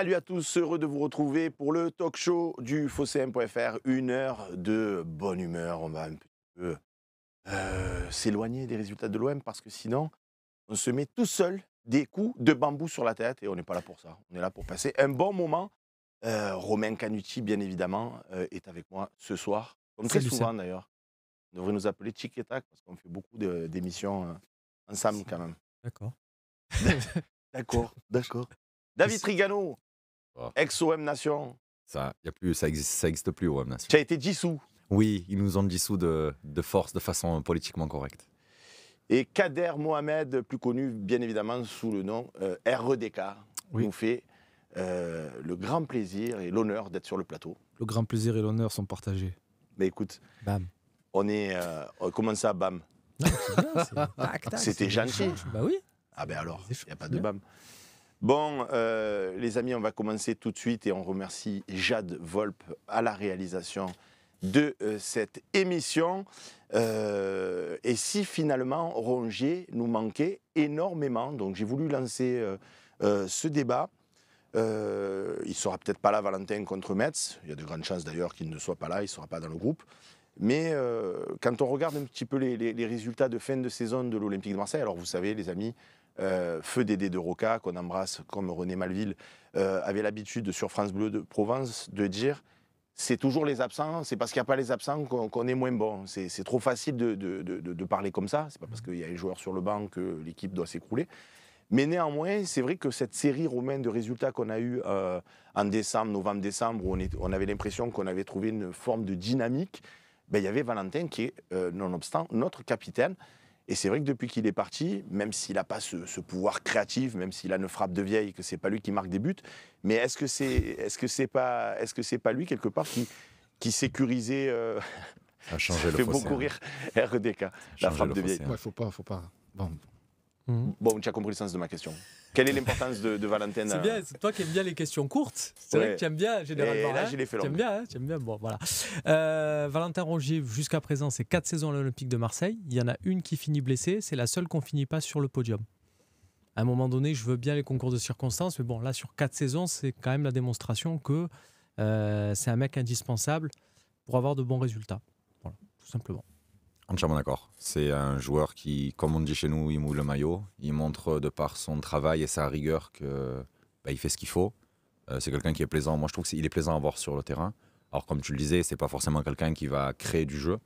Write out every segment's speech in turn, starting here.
Salut à tous, heureux de vous retrouver pour le talk show du FosséM.fr. Une heure de bonne humeur. On va un petit peu euh, s'éloigner des résultats de l'OM parce que sinon, on se met tout seul des coups de bambou sur la tête et on n'est pas là pour ça. On est là pour passer un bon moment. Euh, Romain Canucci, bien évidemment, euh, est avec moi ce soir, comme très souvent d'ailleurs. On devrait nous appeler Chic parce qu'on fait beaucoup d'émissions ensemble quand même. D'accord. d'accord, d'accord. David Trigano, Ex-OM Nation. Ça, y a plus, ça existe, plus, OM Nation. Tu as été dissous. Oui, ils nous ont dissous de, force, de façon politiquement correcte. Et Kader Mohamed, plus connu bien évidemment sous le nom euh, RDK, e nous fait euh, le grand plaisir et l'honneur d'être sur le plateau. Le grand plaisir et l'honneur sont partagés. Mais écoute, bam. on est. Euh, euh ça, bam ah, C'était gentil. Bah oui. Ah ben alors, il n'y a pas de bam. Bon, euh, les amis, on va commencer tout de suite et on remercie Jade Volpe à la réalisation de euh, cette émission. Euh, et si finalement Rongier nous manquait énormément, donc j'ai voulu lancer ce débat. il ne sera peut-être pas là, Valentin, contre Metz. Il y a de grandes chances d'ailleurs qu'il ne soit pas là, il ne sera pas dans le groupe. Mais quand on regarde un petit peu les résultats de fin de saison de l'Olympique de Marseille, alors vous savez, les amis, euh, feu Dédé de Roca, qu'on embrasse comme René Malville, euh, avait l'habitude sur France Bleu de Provence de dire c'est toujours les absents, c'est parce qu'il n'y a pas les absents qu'on est moins bon. C'est trop facile de, parler comme ça, c'est pas parce mmh. qu'il y a un joueur sur le banc que l'équipe doit s'écrouler. Mais néanmoins, c'est vrai que cette série romaine de résultats qu'on a eu euh, en décembre, novembre-décembre, où on, avait l'impression qu'on avait trouvé une forme de dynamique, ben, il y avait Valentin qui est, nonobstant, notre capitaine. Et c'est vrai que depuis qu'il est parti, même s'il n'a pas ce, pouvoir créatif, même s'il a une frappe de vieille, que c'est pas lui qui marque des buts, mais est-ce que c'est est-ce que c'est pas est-ce que c'est pas lui quelque part qui qui sécurisait euh, fait beaucoup hein. rire RDK, la frappe de vieille. Hein. faut pas, faut pas. Mhm. Bon, tu as compris le sens de ma question. Quelle est l'importance de, de C'est euh bien, toi qui aimes bien les questions courtes. C'est vrai que tu aimes bien, généralement. là, hein. j'ai les fait bien, hein, tu aimes bien. Bon, voilà. Euh, Valentin Rongier, jusqu'à présent, c'est quatre saisons à l'Olympique de Marseille. Il y en a une qui finit blessée. C'est la seule qu'on finit pas sur le podium. À un moment donné, je veux bien les concours de circonstances, mais bon, là, sur quatre saisons, c'est quand même la démonstration que euh, c'est un mec indispensable pour avoir de bons résultats. Voilà, tout simplement. Entièrement d'accord. C'est un joueur qui, comme on dit chez nous, il moule le maillot. Il montre de par son travail et sa rigueur que bah, il fait ce qu'il faut. Euh, c'est quelqu'un qui est plaisant. Moi, je trouve qu'il est, plaisant à voir sur le terrain. Alors, comme tu le disais, c'est pas forcément quelqu'un qui va créer du jeu.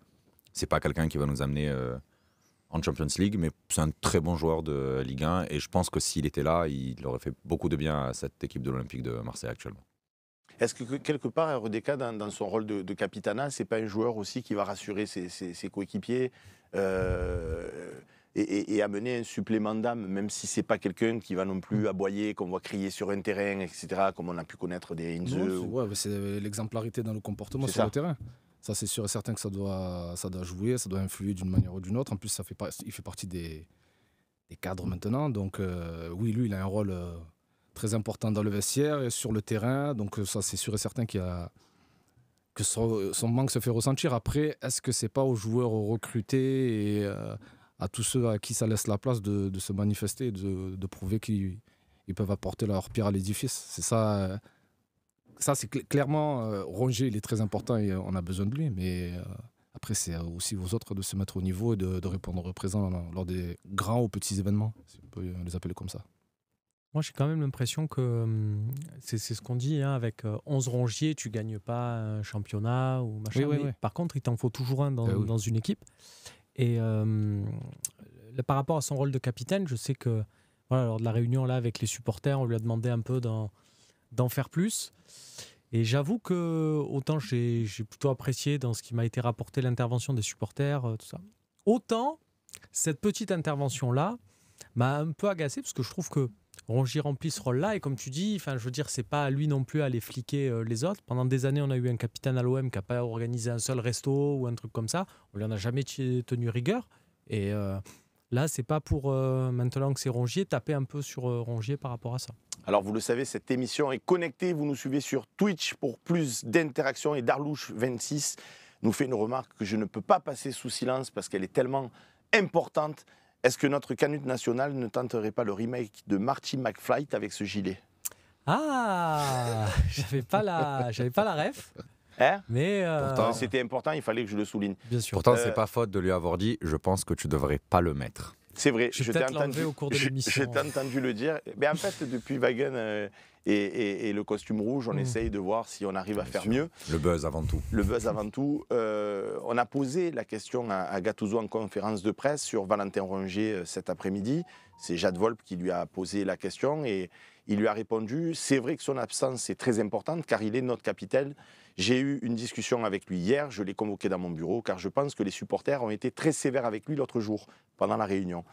C'est pas quelqu'un qui va nous amener euh, en Champions League, mais c'est un très bon joueur de Ligue 1. Et je pense que s'il était là, il aurait fait beaucoup de bien à cette équipe de l'Olympique de Marseille actuellement. Est-ce que quelque part, Rodeka, e dans, dans, son rôle de, de capitana, c'est pas un joueur aussi qui va rassurer ses, coéquipiers euh, et, amener un supplément d'âme, même si c'est pas quelqu'un qui va non plus mm. aboyer, qu'on voit crier sur un terrain, etc., comme on a pu connaître des Inze. c'est l'exemplarité dans le comportement sur le terrain. Ça, c'est sûr et certain que ça doit, ça doit jouer, ça doit influer d'une manière ou d'une autre. En plus, ça fait il fait partie des, cadres maintenant. Donc, euh, oui, lui, il a un rôle. Euh, très important dans le vestiaire et sur le terrain. Donc euh, ça, c'est sûr et certain qu'il a que son, manque se fait ressentir. Après, est-ce que c'est pas aux joueurs recrutés et euh, à tous ceux à qui ça laisse la place de, se manifester, de, de prouver qu'ils peuvent apporter leur pierre à l'édifice C'est ça. Euh, ça, c'est clairement euh, il est très important et on a besoin de lui. Mais après, c'est aussi aux autres de se mettre au niveau et de, de répondre présent lors des grands ou petits événements, si on peut les appeler comme ça. Moi, j'ai quand même l'impression que hum, c'est ce qu'on dit hein, avec 11 euh, rongiers, tu gagnes pas un championnat ou Par contre, il t'en faut toujours un dans, ah une équipe. Et hum, par rapport à son rôle de capitaine, je sais que voilà, lors de la réunion là avec les supporters, on lui a demandé un peu d'en faire plus. Et j'avoue que autant j'ai plutôt apprécié dans ce qui m'a été rapporté l'intervention des supporters, euh, tout ça. Autant cette petite intervention là m'a un peu agacé parce que je trouve que Rongier remplit ce rôle-là. Et comme tu dis, enfin, je veux dire, c'est pas à lui non plus à aller fliquer euh, les autres. Pendant des années, on a eu un capitaine à l'OM qui n'a pas organisé un seul resto ou un truc comme ça. On lui en a jamais tenu rigueur. Et là, euh, là, c'est pas pour euh, maintenant que c'est Rongier taper un peu sur Rongier par rapport à ça. Alors vous le savez, cette émission est connectée. Vous nous suivez sur Twitch pour plus d'interactions et Darlouche 26 nous fait une remarque que je ne peux pas passer sous silence parce qu'elle est tellement importante est-ce que notre canute national ne tenterait pas le remake de Marty McFly avec ce gilet Ah J'avais pas pas la ref. Hein euh, mais c'était important, il fallait que je le souligne. Bien sûr. Pourtant, euh, c'est pas faute de lui avoir dit. Je pense que tu devrais pas le mettre. C'est vrai. Je, t'ai entendu, le dire. Mais en fait, depuis Wagen euh, et, le costume rouge, on mm. essaye de voir si on arrive à faire mieux. Le buzz avant tout. Le buzz avant tout. Euh, on a posé la question à, Gatouzo en conférence de presse sur Valentin Rongier euh, cet après-midi. C'est Jade Volpe qui lui a posé la question et il lui a répondu. C'est vrai que son absence est très importante car il est notre capitaine. J'ai eu une discussion avec lui hier, je l'ai convoqué dans mon bureau, car je pense que les supporters ont été très sévères avec lui l'autre jour, pendant la réunion.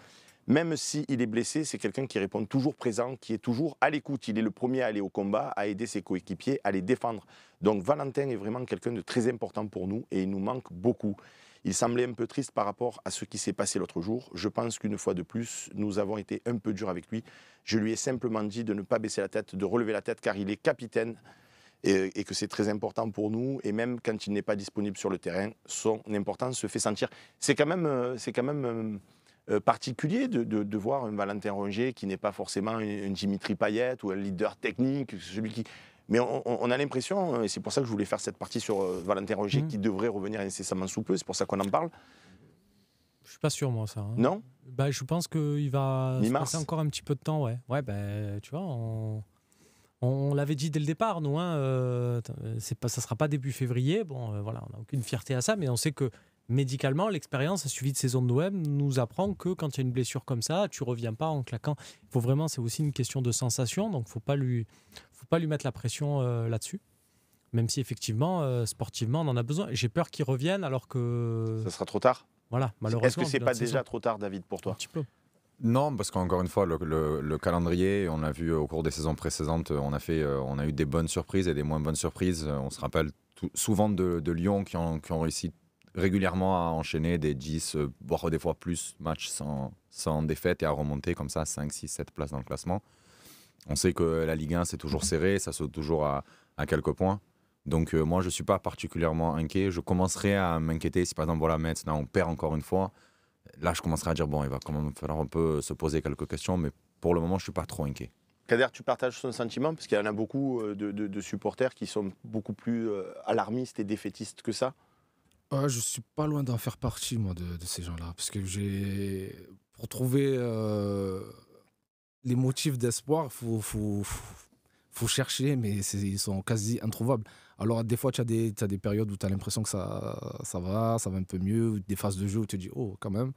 Même s'il est blessé, c'est quelqu'un qui répond toujours présent, qui est toujours à l'écoute. Il est le premier à aller au combat, à aider ses coéquipiers, à les défendre. Donc Valentin est vraiment quelqu'un de très important pour nous et il nous manque beaucoup. Il semblait un peu triste par rapport à ce qui s'est passé l'autre jour. Je pense qu'une fois de plus, nous avons été un peu durs avec lui. Je lui ai simplement dit de ne pas baisser la tête, de relever la tête, car il est capitaine et, que c'est très important pour nous. Et même quand il n'est pas disponible sur le terrain, son importance se fait sentir. C'est quand même, euh, c'est quand même euh, euh, particulier de, voir un Valentin Rongier qui n'est pas forcément un Dimitri Payet ou un leader technique, celui qui. Mais on, a l'impression, et c'est pour ça que je voulais faire cette partie sur Valentin Rongier mmh. qui devrait revenir incessamment sous peu, c'est pour ça qu'on en parle. Je suis pas sûr, moi, ça. Hein. Non bah, Je pense qu'il va passer encore un petit peu de temps, ouais. Ouais, ben, tu vois, on... On l'avait dit dès le départ, nous, hein, euh, euh pas, ça sera pas début février. Bon, euh, voilà, on n'a aucune fierté à ça, mais on sait que médicalement, l'expérience suivi de saison de Noël nous apprend que quand il y a une blessure comme ça, tu reviens pas en claquant. Il faut vraiment, c'est aussi une question de sensation, donc il pas faut pas lui mettre la pression euh, là-dessus. Même si effectivement, sportivement, on en a besoin. J'ai peur qu'il revienne alors que. Ça sera trop tard. Voilà, malheureusement. Est-ce que c'est pas déjà trop tard, David, pour toi Un petit non, parce qu'encore une fois, le, calendrier, on l'a vu au cours des saisons précédentes, on a, fait, euh, on a eu des bonnes surprises et des moins bonnes surprises. Euh, on se rappelle souvent de, Lyon qui ont, réussi régulièrement à enchaîner des 10, euh, voire des fois plus matchs sans, défaite et à remonter comme ça 5, 6, 7 places dans le classement. On sait que la Ligue 1, c'est toujours serré, ça saute toujours à, quelques points. Donc moi, je ne suis pas particulièrement inquiet. Je commencerai à m'inquiéter si par exemple, voilà, maintenant on perd encore une fois là, je commencerai à dire bon, il va quand même falloir un peu se poser quelques questions, mais pour le moment, je suis pas trop inquiet. Kader, tu partages son sentiment Parce qu'il y en a beaucoup euh, de, supporters qui sont beaucoup plus euh, alarmistes et défaitistes que ça. Je ah, je suis pas loin d'en faire partie, moi, de, ces gens-là. Parce que j'ai. Pour trouver euh, les motifs d'espoir, il faut, chercher, mais ils sont quasi introuvables. Alors, des fois, tu as, des, périodes où tu as l'impression que ça, va, ça va un peu mieux, des phases de jeu où tu te dis, oh, quand même.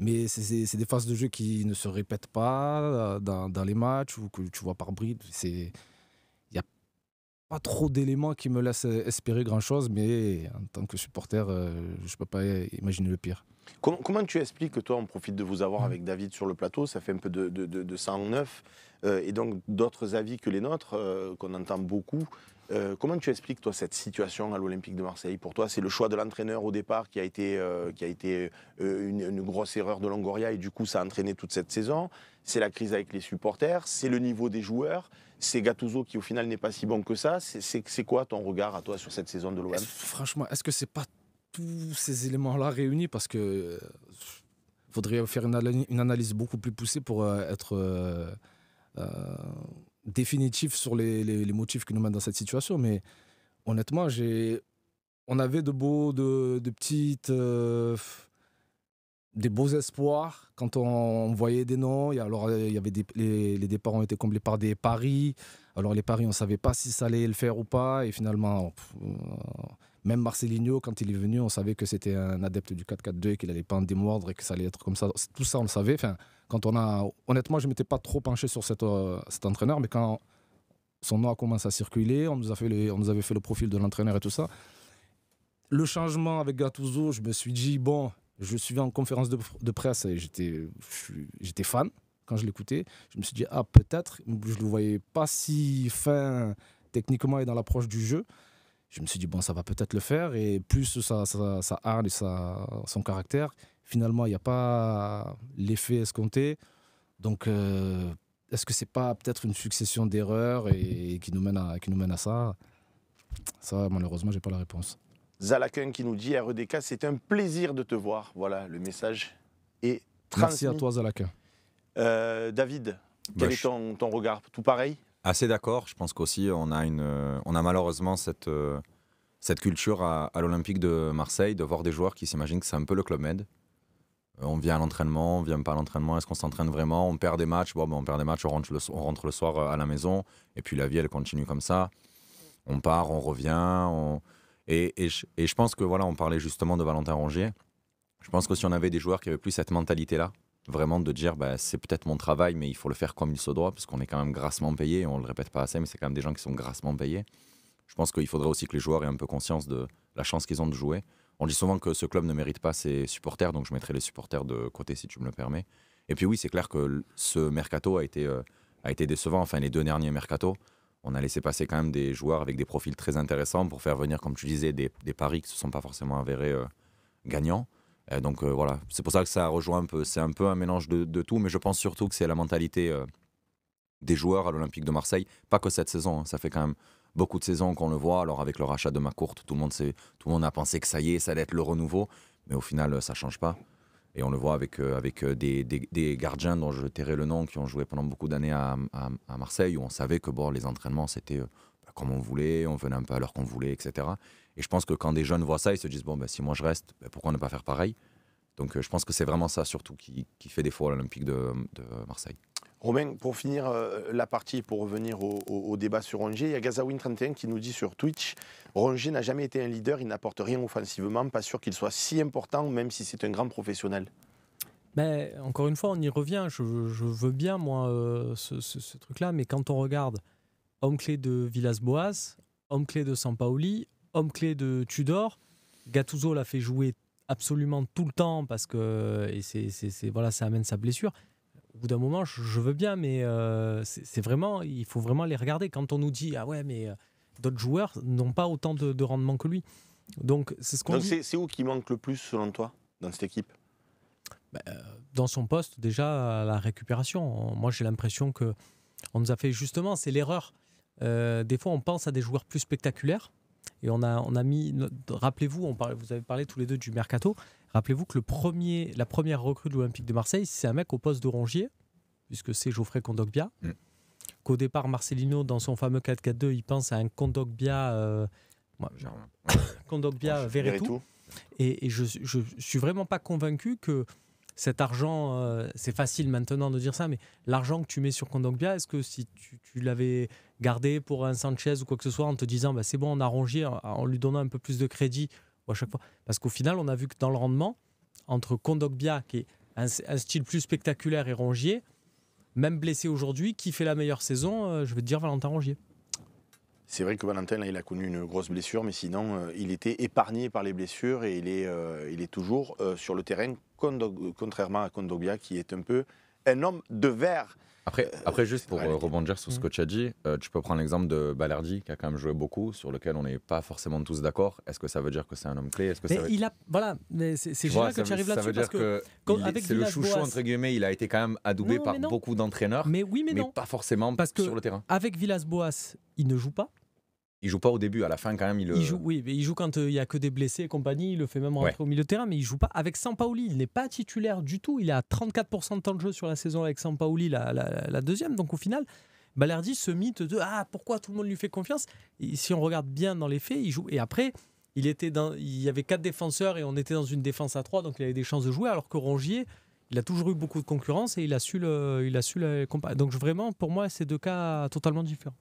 Mais c'est des phases de jeu qui ne se répètent pas euh, dans, les matchs ou que tu vois par bride. Il n'y a pas trop d'éléments qui me laissent espérer grand-chose, mais en tant que supporter, euh, je ne peux pas imaginer le pire. Comment, tu expliques que toi, on profite de vous avoir mmh. avec David sur le plateau Ça fait un peu de, de, de, de euh, et donc d'autres avis que les nôtres qu'on entend beaucoup euh, comment tu expliques toi cette situation à l'Olympique de Marseille Pour toi, c'est le choix de l'entraîneur au départ qui a été, euh, qui a été euh, une, grosse erreur de Longoria et du coup ça a entraîné toute cette saison. C'est la crise avec les supporters, c'est le niveau des joueurs, c'est Gattuso qui au final n'est pas si bon que ça. C'est quoi ton regard à toi sur cette saison de l'OM Franchement, est-ce que c'est pas tous ces éléments-là réunis parce que faudrait faire une, analyse beaucoup plus poussée pour être définitif sur les, les, motifs qui nous mènent dans cette situation, mais honnêtement, j'ai, on avait de beaux, de, de petites, euh, des beaux espoirs quand on, voyait des noms. alors, euh, il y avait des, les, les, départs ont été comblés par des paris. Alors, les paris, on savait pas si ça allait le faire ou pas, et finalement, euh, même Marcelinho, quand il est venu, on savait que c'était un adepte du 4-4-2, qu'il n'allait pas en démordre et que ça allait être comme ça. Tout ça, on le savait. Enfin, quand on a... Honnêtement, je ne m'étais pas trop penché sur euh, cet, entraîneur, mais quand son nom a commencé à circuler, on nous, a fait on nous avait fait le profil de l'entraîneur et tout ça. Le changement avec Gattuso, je me suis dit, bon, je suis suivais en conférence de, presse et j'étais fan quand je l'écoutais. Je me suis dit, ah, peut-être. Je ne le voyais pas si fin techniquement et dans l'approche du jeu je me suis dit, bon, ça va peut-être le faire. Et plus ça, ça, ça et ça, son caractère, finalement, il n'y a pas l'effet escompté. Donc, euh, est-ce que c'est pas peut-être une succession d'erreurs et, qui, nous mène à, qui nous mène à ça Ça, malheureusement, n'ai pas la réponse. Zalakun qui nous dit, REDK, c'est un plaisir de te voir. Voilà, le message est transmis. Merci à toi, Zalakun. Euh, David, quel bah, est ton regard Tout pareil Assez d'accord. Je pense qu'aussi, on, a une, euh, on a malheureusement cette, euh, cette culture à, l'Olympique de Marseille de voir des joueurs qui s'imaginent que c'est un peu le club med. Euh, on vient à l'entraînement, on vient pas à l'entraînement, est-ce qu'on s'entraîne vraiment On perd des matchs, bon, ben, on perd des matchs, on rentre, le, rentre, le, soir à la maison, et puis la vie, elle continue comme ça. On part, on revient, Et, et, je, et, je, pense que, voilà, on parlait justement de Valentin Rongier. Je pense que si on avait des joueurs qui avaient plus cette mentalité-là, vraiment de dire bah, c'est peut-être mon travail, mais il faut le faire comme il se doit, parce qu'on est quand même grassement payé, on le répète pas assez, mais c'est quand même des gens qui sont grassement payés. Je pense qu'il faudrait aussi que les joueurs aient un peu conscience de la chance qu'ils ont de jouer. On dit souvent que ce club ne mérite pas ses supporters, donc je mettrai les supporters de côté si tu me le permets. Et puis oui, c'est clair que ce mercato a été, euh, a été décevant, enfin les deux derniers mercato. On a laissé passer quand même des joueurs avec des profils très intéressants pour faire venir, comme tu disais, des, paris qui ne se sont pas forcément avérés euh, gagnants. Euh, donc euh, voilà, c'est pour ça que ça rejoint un peu, c'est un peu un mélange de, tout, mais je pense surtout que c'est la mentalité euh, des joueurs à l'Olympique de Marseille, pas que cette saison, hein. ça fait quand même beaucoup de saisons qu'on le voit, alors avec le rachat de Macourte, tout le monde, tout le monde a pensé que ça y est, ça allait être le renouveau, mais au final ça change pas. Et on le voit avec, avec des, gardiens dont je tairai le nom, qui ont joué pendant beaucoup d'années à, Marseille, où on savait que bon, les entraînements, c'était bah, comme on voulait, on venait un peu à l'heure qu'on voulait, etc. Et je pense que quand des jeunes voient ça, ils se disent bon, ben, si moi je reste, ben, pourquoi ne pas faire pareil Donc euh, je pense que c'est vraiment ça surtout qui, qui fait défaut à l'Olympique de, Marseille. Romain, pour finir euh, la partie pour revenir au, débat sur Rongier, il y a Gazawin31 qui nous dit sur Twitch Rongier n'a jamais été un leader, il n'apporte rien offensivement, pas sûr qu'il soit si important, même si c'est un grand professionnel. Mais ben, encore une fois, on y revient. Je, veux bien, moi, euh, ce, ce truc-là, mais quand on regarde homme clé de Villas-Boas, homme clé de Paoli homme clé de Tudor. Gattuso l'a fait jouer absolument tout le temps parce que c'est, voilà, ça amène sa blessure. Au bout d'un moment, je, veux bien, mais euh, c'est, vraiment, il faut vraiment les regarder. Quand on nous dit ah ouais, mais euh, d'autres joueurs n'ont pas autant de, rendement que lui. Donc c'est ce qu'on. c'est, où qui manque le plus selon toi dans cette équipe bah, euh, Dans son poste déjà la récupération. Moi j'ai l'impression que on nous a fait justement c'est l'erreur. des fois on pense à des joueurs plus spectaculaires et on a, on a mis, rappelez-vous, on vous avez parlé tous les deux du mercato. Rappelez-vous que le premier, la première recrue de l'Olympique de Marseille, c'est un mec au poste de Rongier, puisque c'est Geoffrey Kondogbia. Mm. Qu'au départ, Marcelino, dans son fameux 4-4-2, il pense à un Kondogbia, euh, Kondogbia euh, Et, et, je, ne suis vraiment pas convaincu que cet argent, euh, c'est facile maintenant de dire ça, mais l'argent que tu mets sur Kondogbia, est-ce que si tu, l'avais gardé pour un Sanchez ou quoi que ce soit en te disant bah, c'est bon, on a rongé en lui donnant un peu plus de crédit à chaque fois Parce qu'au final, on a vu que dans le rendement, entre Kondogbia, qui est un, style plus spectaculaire, et Rongier, même blessé aujourd'hui, qui fait la meilleure saison euh, Je Je te dire Valentin Rongier. C'est vrai que Valentin, il a connu une grosse blessure, mais sinon, euh, il était épargné par les blessures et il est toujours sur le terrain contrairement à Kondogbia, qui est un peu un homme de verre. Après, euh, après juste pour euh, rebondir sur ce que mmh. tu as dit, euh, tu peux prendre l'exemple de Balardi, qui a quand même joué beaucoup, sur lequel on n'est pas forcément tous d'accord. Est-ce que ça veut dire que c'est un homme clé Est-ce que il a, voilà, c'est génial que tu arrives là-dessus parce que, que c'est le chouchou entre guillemets. Il a été quand même adoubé par beaucoup d'entraîneurs, mais oui, mais, mais non. pas forcément parce que sur le terrain. Avec Villas-Boas, il ne joue pas. Il joue pas au début, à la fin quand même. Il, euh, joue, oui, il joue quand euh, il n'y y a que des blessés et compagnie. Il le fait même rentrer au milieu de terrain, mais il joue pas avec Sampaoli. Il n'est pas titulaire du tout. Il a 34% de temps de jeu sur la saison avec Sampaoli, la, la, deuxième. Donc au final, Balardi, ce mythe de ah pourquoi tout le monde lui fait confiance. Et si on regarde bien dans les faits, il joue. Et après, il était dans, il y avait quatre défenseurs et on était dans une défense à trois, donc il avait des chances de jouer. Alors que Rongier, il a toujours eu beaucoup de concurrence et il a su le, il a su Donc vraiment, pour moi, c'est deux cas totalement différents.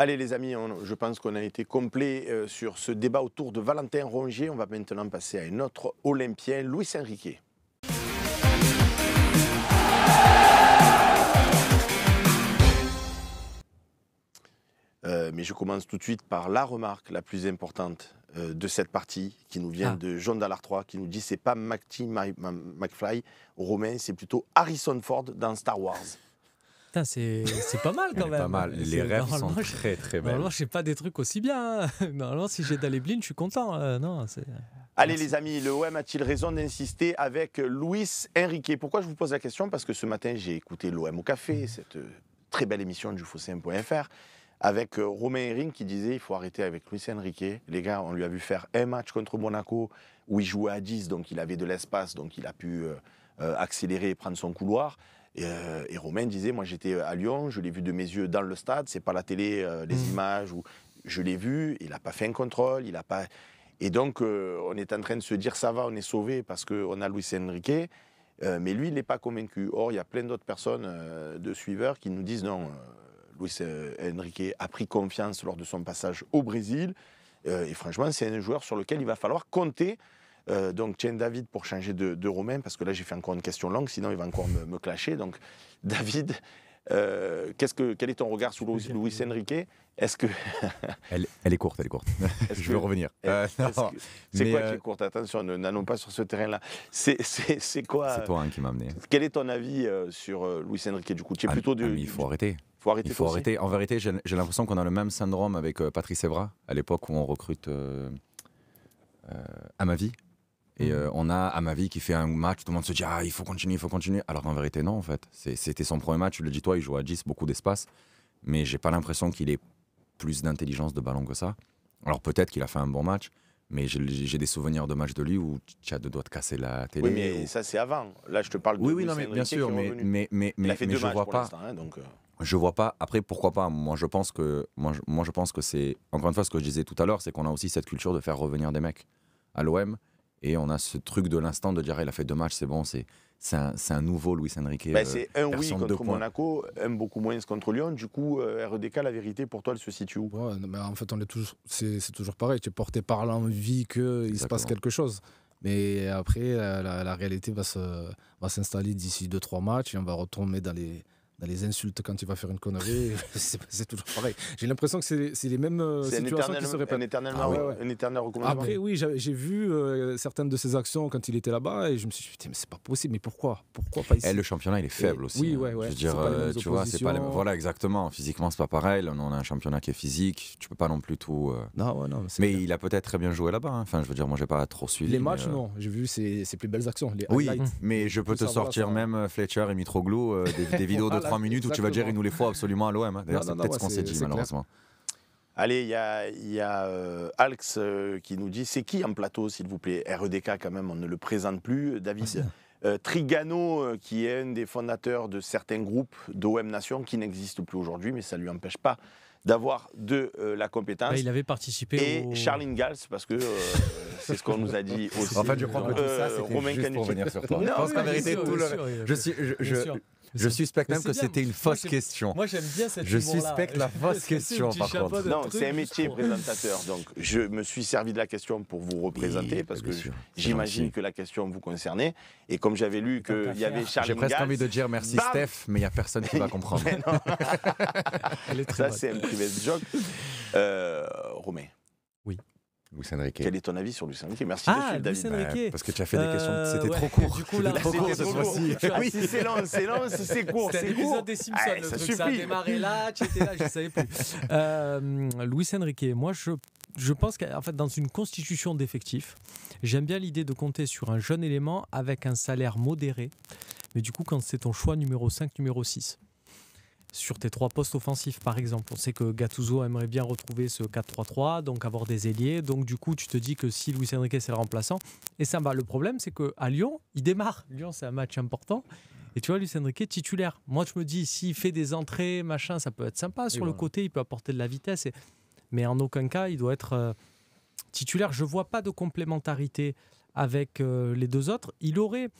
Allez les amis, je pense qu'on a été complet euh, sur ce débat autour de Valentin Rongier. On va maintenant passer à un autre Olympien, Louis Saint-Riquet. Euh, mais je commence tout de suite par la remarque la plus importante euh, de cette partie qui nous vient ah. de John Dallard 3 qui nous dit c'est pas McFly, Romain, c'est plutôt Harrison Ford dans Star Wars c'est pas mal quand même. Pas mal. Les rêves sont très très belles. Normalement, je pas des trucs aussi bien. Hein. Normalement, si j'ai d'aller je suis content. Euh, non, Allez les amis, le OM a-t-il raison d'insister avec Luis Enrique Pourquoi je vous pose la question Parce que ce matin, j'ai écouté l'OM au café, mmh. cette euh, très belle émission du Fossé 1fr avec euh, Romain Hering qui disait il faut arrêter avec Luis Enrique. Les gars, on lui a vu faire un match contre Monaco où il jouait à 10, donc il avait de l'espace, donc il a pu accélérer et prendre son couloir. Euh, et, Romain disait, moi j'étais à Lyon, je l'ai vu de mes yeux dans le stade, c'est pas la télé, euh, les mmh. images, où je l'ai vu, il n'a pas fait un contrôle, il n'a pas... Et donc euh, on est en train de se dire, ça va, on est sauvé parce qu'on a Luis Enrique, mais lui il n'est pas convaincu. Or, il y a plein d'autres personnes de suiveurs qui nous disent, non, Luis Enrique a pris confiance lors de son passage au Brésil, et franchement c'est un joueur sur lequel il va falloir compter euh, donc tiens David pour changer de, Romain, parce que là j'ai fait encore une question longue, sinon il va encore me, clasher. Donc David, euh, ce que, quel est ton regard sur Louis, Louis Enrique Est-ce que elle, est courte, elle est courte. je veux revenir. Euh, c'est quoi qui euh, est courte Attention, n'allons pas sur ce terrain-là. C'est quoi C'est toi hein, qui m'as amené. Quel est ton avis sur Louis Enrique du coup Tu es ah, plutôt ah, du. il faut arrêter. il faut arrêter. En vérité, j'ai l'impression qu'on a le même syndrome avec Patrice Evra à l'époque où on recrute à ma vie. Et mhm. euh, on a à ma vie, qui fait un match, tout le monde se dit Ah, il faut continuer, il faut continuer. Alors qu'en vérité, non, en fait. C'était son premier match, tu le dis toi, il joue à 10, beaucoup d'espace. Mais j'ai pas l'impression qu'il ait plus d'intelligence de ballon que ça. Alors peut-être qu'il a fait un bon match, mais j'ai des souvenirs de matchs de lui où tu as deux doigts de casser la télé. Oui, mais ça, c'est avant. Là, je te parle de. Oui, oui, non, mais bien sûr, mais, mais, mais, mais, je vois pas. Hein, euh. Je vois pas. Après, pourquoi pas Moi, je pense que, moi, moi, je pense que c'est. Encore une fois, ce que je disais tout à l'heure, c'est qu'on a aussi cette culture de faire revenir des mecs. À l'OM, et on a ce truc de l'instant de dire, ah, il a fait deux matchs, c'est bon, c'est. C'est un, nouveau Luis Enrique. Ben, euh, c'est un oui contre Monaco, un beaucoup moins contre Lyon. Du coup, euh, RDK, la vérité pour toi, elle se situe où ben, En fait, on est toujours, c'est, toujours pareil. Tu es porté par l'envie qu'il se passe quelque chose. Mais après, euh, la, réalité va, se, va s'installer d'ici deux, trois matchs et on va retomber dans les, dans les insultes quand tu vas faire une connerie. c'est toujours pareil. J'ai l'impression que c'est les mêmes euh, situations Un éternel, ah oui. un éternel Après, oui, j'ai vu euh, certaines de ses actions quand il était là-bas et je me suis dit, mais c'est pas possible, mais pourquoi Pourquoi pas ici et eh, Le championnat, il est faible aussi. Hein. Je veux dire, euh, tu vois, c'est pas Voilà, exactement. Physiquement, c'est pas pareil. on a un championnat qui est physique. Tu peux pas non plus tout. Non, ouais, non. Mais, il a peut-être très bien joué là-bas. Hein. Enfin, je veux dire, moi, j'ai pas trop suivi. Les matchs, non. J'ai vu ses, ses, plus belles actions. Les oui, mais je peux te sortir même Fletcher et Mitroglou, des, vidéos de Trois minutes où tu vas gérer nous les fois absolument à l'OM. Hein. D'ailleurs, c'est peut-être ce qu'on s'est dit, malheureusement. Allez, il y a, y euh, Alx euh, qui nous dit c'est qui en plateau, s'il vous plaît REDK, quand même, on ne le présente plus. Davis ah, euh, Trigano, qui est un des fondateurs de certains groupes d'OM Nation, qui n'existe plus aujourd'hui, mais ça ne lui empêche pas d'avoir de la compétence. Bah, il avait participé et au... Charline Gals, parce que c'est ce qu'on nous a dit aussi. En fait, je crois que tout ça, c'était juste pour venir sur toi. je pense qu'on tout le... je, suis, je suspecte même que c'était une fausse question. Moi, j'aime bien cette Je suspecte la fausse question, par contre. Non, c'est un métier présentateur. Donc, je me suis servi de la question pour vous représenter, parce que j'imagine que la question vous concernait. Et comme j'avais lu qu'il y avait Charles J'ai presque envie de dire merci, Steph, mais il n'y a personne qui va comprendre. Ça, c'est un privé joke. Euh, Romain louis Enrique. Quel est ton avis sur louis Enrique Merci ah, de suivre, David. parce que tu as fait des euh, questions. C'était trop court. Du coup, là, trop court ce soir ah Oui, c'est long, c'est long, c'est court. C'est l'épisode des Simpsons. Ah, le ça truc, Ça a démarré là, tu étais là, je ne savais plus. Euh, Louis Enrique, moi, je, je pense qu'en fait, dans une constitution d'effectifs, j'aime bien l'idée de compter sur un jeune élément avec un salaire modéré. Mais du coup, quand c'est ton choix numéro 5, numéro 6, sur tes trois postes offensifs, par exemple. On sait que Gattuso aimerait bien retrouver ce 4-3-3, donc avoir des ailiers. Donc, du coup, tu te dis que si Luis Enrique, c'est le remplaçant, et ça va. Bah, le problème, c'est qu'à Lyon, il démarre. Lyon, c'est un match important. Et tu vois, Luis Enrique, titulaire. Moi, je me dis, s'il fait des entrées, machin, ça peut être sympa. Sur le côté, il peut apporter de la vitesse. Mais en aucun cas, il doit être euh, titulaire. Je vois pas de complémentarité avec euh, les deux autres. Il aurait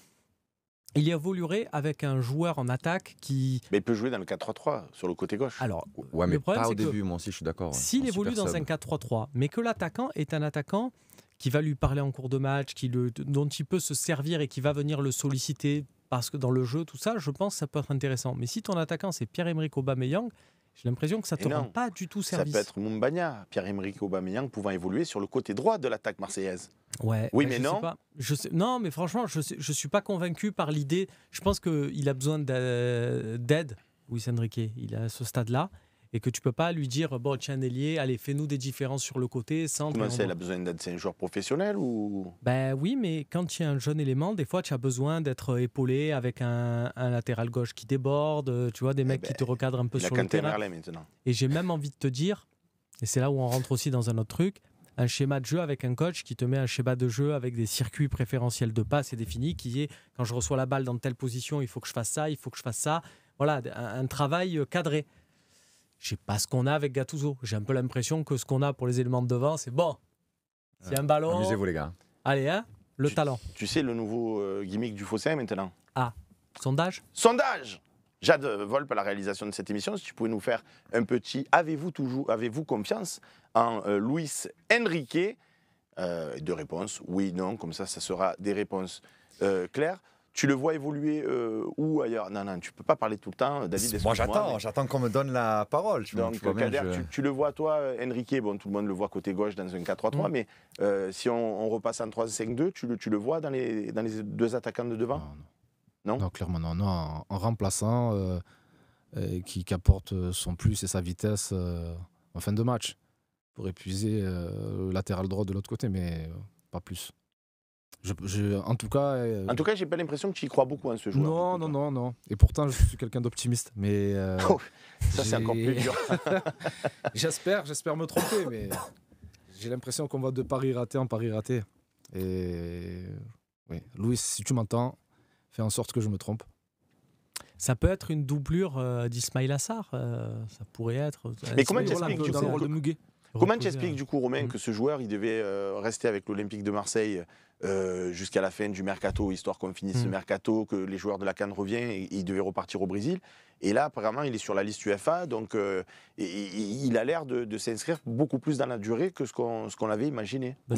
il évoluerait avec un joueur en attaque qui. Mais il peut jouer dans le 4-3-3 sur le côté gauche. Alors, ouais, pas au début, moi aussi, je suis d'accord. S'il évolue dans un 4-3-3, mais que l'attaquant est un attaquant qui va lui parler en cours de match, qui le, dont il peut se servir et qui va venir le solliciter parce que dans le jeu, tout ça, je pense que ça peut être intéressant. Mais si ton attaquant, c'est Pierre-Emerick Aubameyang, j'ai l'impression que ça ne te rend pas du tout service. Ça peut être Mumbagna, Pierre-Emerick Aubameyang pouvant évoluer sur le côté droit de l'attaque marseillaise. Ouais, oui, mais non. Je sais, non, mais franchement, je ne suis pas convaincu par l'idée. Je pense qu'il a besoin d'aide, Luis Enrique. Il est à ce stade-là et que tu peux pas lui dire bon tiens Nellier allez fais-nous des différences sur le côté sans comment ça elle a besoin d'être un joueur professionnel ou ben oui mais quand tu y un jeune élément des fois tu as besoin d'être épaulé avec un, un, latéral gauche qui déborde tu vois des eh mecs qui ben, te recadrent un peu sur le terrain maintenant. et j'ai même envie de te dire et c'est là où on rentre aussi dans un autre truc un schéma de jeu avec un coach qui te met un schéma de jeu avec des circuits préférentiels de passe et définis qui est quand je reçois la balle dans telle position il faut que je fasse ça il faut que je fasse ça voilà un travail euh, cadré je sais pas ce qu'on a avec Gattuso. J'ai un peu l'impression que ce qu'on a pour les éléments de devant, c'est bon. C'est un euh, ballon. Amusez-vous, les gars. Allez, hein, le talent. Tu sais le nouveau euh, gimmick du Fossé maintenant Ah, sondage Sondage Jade Volpe, à la réalisation de cette émission, si tu pouvais nous faire un petit avez-vous toujours, avez-vous confiance en euh, Luis Enrique Deux réponses, oui, non, comme ça, ça sera des réponses claires. Tu le vois évoluer ou euh, où ailleurs Non, non, tu peux pas parler tout le temps, euh, David. Moi, j'attends, j'attends qu'on me donne la parole. Tu Donc, Kader, tu, le vois, toi, euh, Enrique, bon, tout le monde le voit côté gauche dans un 4-3-3, mm. mais si on, repasse en 3-5-2, tu le, tu le vois dans les, dans les deux attaquants de devant non, non. non, clairement, non. non en, remplaçant, qui, qui, apporte son plus et sa vitesse en fin de match, pour épuiser le latéral droit de l'autre côté, mais pas plus. Je, en tout cas. Euh, en tout cas, j'ai pas l'impression que tu y crois beaucoup en hein, ce joueur. Non, non, non, non. Et pourtant, je suis quelqu'un d'optimiste. Mais. Euh, oh, ça, c'est encore plus dur. j'espère, j'espère me tromper, mais j'ai l'impression qu'on va de pari raté en pari raté. Et. Louis, si tu m'entends, fais en sorte que je me trompe. Ça peut être une doublure d'Ismaïl euh, d'Ismail Assar. ça pourrait être. Mais comment tu expliques dans le rôle de Muguet Comment tu expliques du coup, Romain, mhm. que ce joueur, il devait euh, rester avec l'Olympique de Marseille euh, jusqu'à la fin du mercato, histoire qu'on finisse le mhm. mercato, que les joueurs de la Cannes reviennent, et, il devait repartir au Brésil. Et là, apparemment, il est sur la liste UEFA, donc euh, il a l'air de, s'inscrire beaucoup plus dans la durée que ce qu'on avait imaginé. Bah,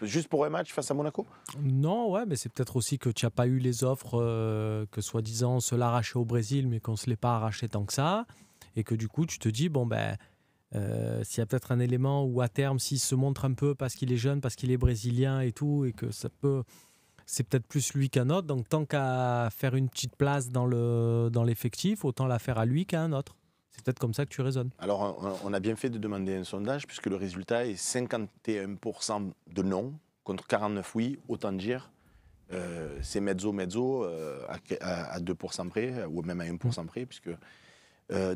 juste pour un match face à Monaco Non, ouais, mais c'est peut-être aussi que tu n'as pas eu les offres que soi-disant se l'arrachait au Brésil, mais qu'on ne se l'est pas arraché tant que ça, et que du coup, tu te dis, bon, ben. Euh, s'il y a peut-être un élément où à terme, s'il se montre un peu parce qu'il est jeune, parce qu'il est brésilien et tout, et que ça peut, c'est peut-être plus lui qu'un autre. Donc tant qu'à faire une petite place dans le dans l'effectif, autant la faire à lui qu'à un autre. C'est peut-être comme ça que tu raisonnes. Alors on a bien fait de demander un sondage puisque le résultat est 51% de non contre 49 oui. Autant dire. Euh, c'est mezzo mezzo euh, à, à, 2% près ou même à 1% près puisque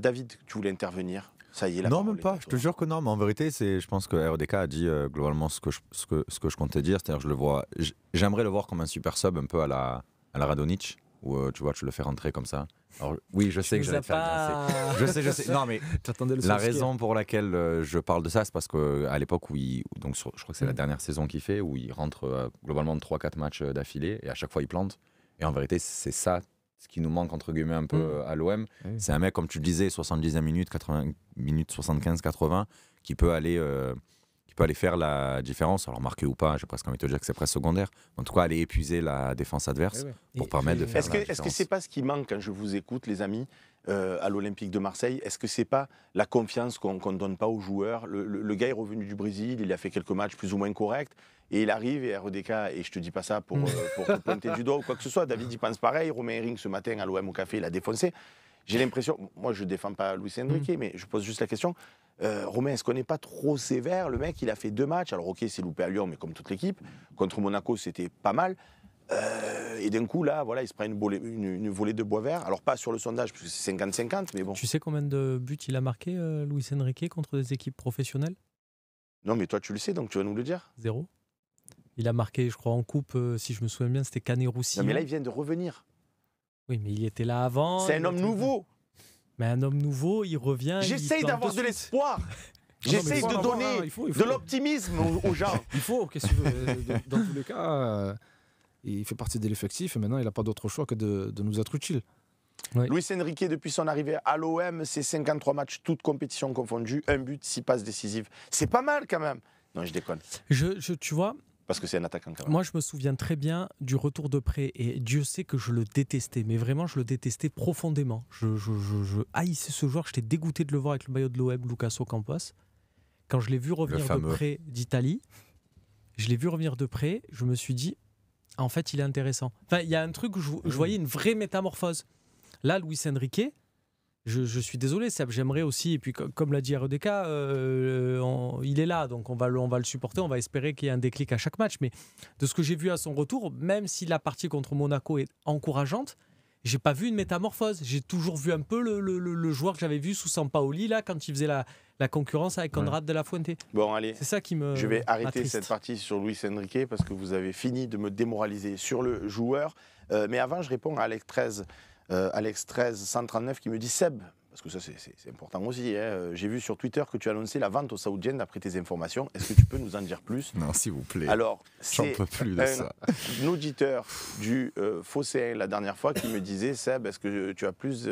David, tu voulais intervenir est, Non, même pas. Je te jure que non. Mais en vérité, c'est, je pense que RDK a dit euh, globalement ce que, je, ce, que, ce que je comptais dire. C'est-à-dire, je le vois. J'aimerais le voir comme un super sub, un peu à la, à la où euh, tu vois, tu le fais rentrer comme ça. Alors, oui, je sais que j'allais te faire Je sais, je sais. Non, mais la raison pour laquelle euh, je parle de ça, c'est parce qu'à l'époque où il. Donc, je crois que c'est la mm. dernière saison qu'il fait, où il rentre globalement 3-4 matchs d'affilée et à chaque fois il plante. Et en vérité, c'est ça ce qui nous manque entre guillemets un peu mm. euh, à l'OM. C'est un mec, comme tu le disais, 70 minutes, 80 minutes, 75, 80, qui peut aller euh, peut aller faire la différence, alors marquer ou pas, j'ai presque envie de te dire que c'est presque secondaire. En tout cas, aller épuiser la défense adverse eh pour permettre de faire est-ce la que, différence. Est-ce que c'est pas ce qui manque quand je vous écoute, les amis euh, à l'Olympique de Marseille, est-ce que c'est pas la confiance qu'on ne donne pas aux joueurs le, le, gars est revenu du Brésil, il a fait quelques matchs plus ou moins corrects, et il arrive et RDK, et je te dis pas ça pour, euh, pointer du doigt ou quoi que ce soit, David y pense pareil, Romain ring ce matin à l'OM au café, il a défoncé. J'ai l'impression, moi je ne défends pas Louis Enrique, mm. mais je pose juste la question, euh, Romain, est-ce qu'on n'est pas trop sévère Le mec, il a fait deux matchs. Alors, ok, c'est loupé à Lyon, mais comme toute l'équipe. Contre Monaco, c'était pas mal. Euh, et d'un coup, là, voilà, il se prend une, volée de bois vert. Alors, pas sur le sondage, parce que c'est 50-50, mais bon. Tu sais combien de buts il a marqué, euh, Luis Enrique, contre des équipes professionnelles Non, mais toi, tu le sais, donc tu vas nous le dire. Zéro. Il a marqué, je crois, en coupe, si je me souviens bien, c'était canet Roussy. Non, mais là, il vient de revenir. Oui, mais il était là avant. C'est un homme nouveau. Mais un homme nouveau, il revient. J'essaye d'avoir de l'espoir. J'essaye de donner de l'optimisme aux, gens. il faut, qu'est-ce que tu euh, dans, tous les cas, euh, il fait partie de l'effectif et maintenant il n'a pas d'autre choix que de, nous être utile. louis Luis Enrique, depuis son arrivée à l'OM, c'est 53 matchs, toutes compétitions confondues, un but, six passes décisives. C'est pas mal quand même. Non, je déconne. tu vois, parce que c'est un attaquant Moi, je me souviens très bien du retour de prêt et Dieu sait que je le détestais, mais vraiment, je le détestais profondément. Je, haïssais ce joueur, j'étais dégoûté de le voir avec le maillot de Loeb, Lucas Ocampos. Quand je l'ai vu revenir de près d'Italie, je l'ai vu revenir de près, je me suis dit, en fait, il est intéressant. Enfin, il y a un truc je, je mmh. voyais une vraie métamorphose. Là, Luis Enrique, je, suis désolé, Seb, j'aimerais aussi, et puis comme, l'a dit RDK, e euh, euh, il est là, donc on va, le, on va le supporter, on va espérer qu'il y ait un déclic à chaque match. Mais de ce que j'ai vu à son retour, même si la partie contre Monaco est encourageante, j'ai pas vu une métamorphose. J'ai toujours vu un peu le, joueur que j'avais vu sous Sampaoli, là, quand il faisait la, la concurrence avec Conrad de la Fuente. Bon, allez. C'est ça qui me. Je vais arrêter cette partie sur Luis Enrique parce que vous avez fini de me démoraliser sur le joueur. Euh, mais avant, je réponds à Alex 13 euh, Alex 13139 qui me dit Seb, parce que ça c'est important aussi, hein, euh, j'ai vu sur Twitter que tu as annoncé la vente aux Saoudiennes d'après tes informations. Est-ce que tu peux nous en dire plus Non, s'il vous plaît. Alors, j'en plus de un, Un auditeur du Fosséen euh, Fossé la dernière fois qui me disait Seb, est-ce que tu as plus.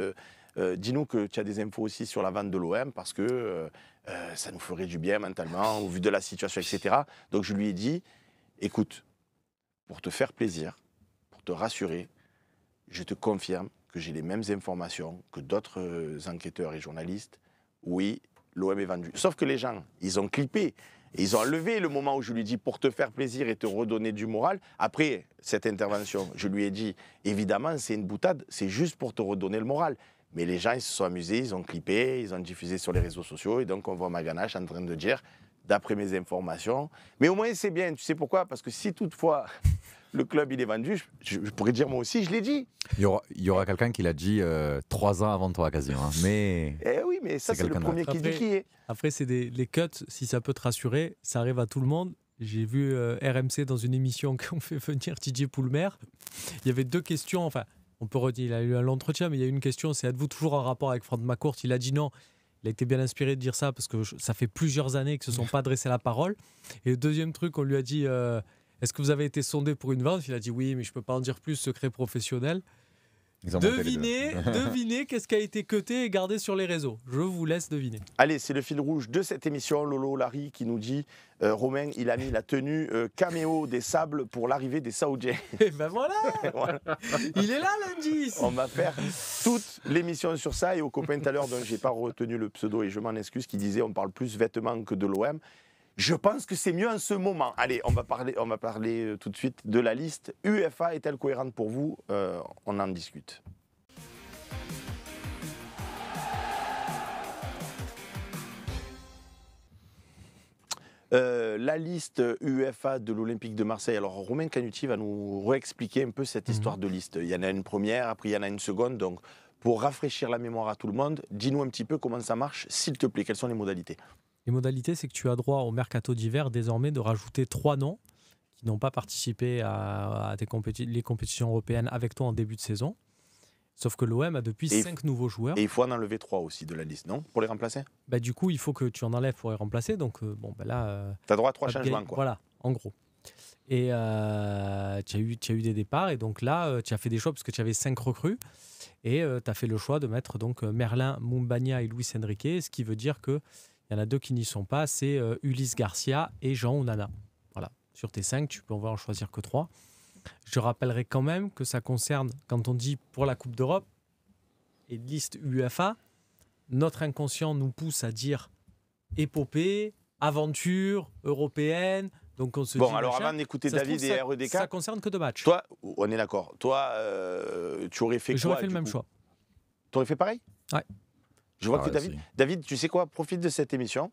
Dis-nous que tu as des infos aussi sur la vente de l'OM parce que ça nous ferait du bien mentalement au vu de la situation, etc. Donc je lui ai dit, écoute, pour te faire plaisir, pour te rassurer, je te confirme que j'ai les mêmes informations que d'autres euh, enquêteurs et journalistes. Oui, l'OM est vendu. Sauf que les gens, ils ont clippé. ils ont enlevé le moment où je lui dis pour te faire plaisir et te redonner du moral. Après cette intervention, je lui ai dit évidemment, c'est une boutade, c'est juste pour te redonner le moral. Mais les gens, ils se sont amusés, ils ont clippé, ils ont diffusé sur les réseaux sociaux. Et donc, on voit Maganache en train de dire, d'après mes informations. Mais au moins, c'est bien. Tu sais pourquoi Parce que si toutefois le club il est vendu, je, pourrais dire moi aussi, je l'ai dit. Il y aura, quelqu'un qui l'a dit euh, trois ans avant toi quasiment. Hein. Mais... Eh oui, mais ça c'est le premier après, qui dit qui est. Après, c'est les cuts, si ça peut te rassurer, ça arrive à tout le monde. J'ai vu euh, RMC dans une émission qu'on fait venir Didier Poulmer. Il y avait deux questions, enfin, on peut redire, il a eu un entretien, mais il y a une question, c'est êtes-vous toujours en rapport avec Franck Macourt Il a dit non. Il a été bien inspiré de dire ça parce que ça fait plusieurs années ne se sont pas adressés la parole. Et le deuxième truc, on lui a dit... Euh, est-ce que vous avez été sondé pour une vente Il a dit oui, mais je ne peux pas en dire plus, secret professionnel. Devinez, devinez qu'est-ce qui a été cuté et gardé sur les réseaux. Je vous laisse deviner. Allez, c'est le fil rouge de cette émission. Lolo Larry qui nous dit euh, Romain, il a mis la tenue euh, caméo des sables pour l'arrivée des Saoudiens. Eh ben et ben voilà, Il est là lundi On va faire toute l'émission sur ça. Et au copain tout à l'heure, dont j'ai pas retenu le pseudo et je m'en excuse, qui disait on parle plus vêtements que de l'OM. Je pense que c'est mieux en ce moment. Allez, on va parler, on va parler euh, tout de suite de la liste. UFA est-elle cohérente pour vous euh, On en discute. Euh, la liste UEFA de l'Olympique de Marseille. Alors, Romain Canuti va nous réexpliquer un peu cette mhm. histoire de liste. Il y en a une première, après il y en a une seconde. Donc, pour rafraîchir la mémoire à tout le monde, dis-nous un petit peu comment ça marche, s'il te plaît, quelles sont les modalités les modalités, c'est que tu as droit au mercato d'hiver désormais de rajouter trois noms qui n'ont pas participé à, tes les compétitions européennes avec toi en début de saison. Sauf que l'OM a depuis 5 cinq nouveaux joueurs. Et il faut en enlever trois aussi de la liste, non Pour les remplacer bah, Du coup, il faut que tu en enlèves pour les remplacer. Donc, euh, bon, bah, là. Euh, tu as droit à trois changements, quoi. Voilà, en gros. Et euh, tu as, eu, as eu des départs. Et donc là, tu as fait des choix parce que tu avais cinq recrues. Et tu as fait le choix de mettre donc Merlin, Mumbania et Luis Enrique. Ce qui veut dire que il y en a deux qui n'y sont pas, c'est euh, Ulysse Garcia et Jean Onana. Voilà, sur tes cinq, tu peux en voir choisir que trois. Je rappellerai quand même que ça concerne, quand on dit pour la Coupe d'Europe et liste UEFA, notre inconscient nous pousse à dire épopée, aventure européenne. Donc on se bon, alors avant d'écouter David et REDK, e ça concerne que deux matchs. Toi, on est d'accord. Toi, euh, tu aurais fait quoi J'aurais fait le même choix. Tu aurais fait pareil Ouais. Je vois ah que David, David, tu sais quoi, profite de cette émission,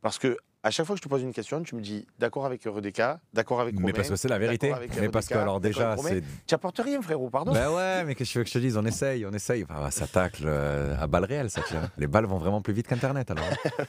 parce que à chaque fois que je te pose une question, tu me dis d'accord avec Eureka, d'accord avec Romain. Mais parce que c'est la vérité. mais parce que alors déjà, c'est. Tu apportes rien, frérot, pardon. Ben ouais, mais qu'est-ce que tu veux que je te dise On essaye, on essaye. ça tacle euh, à balles réelles, ça tient. Les balles vont vraiment plus vite qu'Internet, alors. Hein.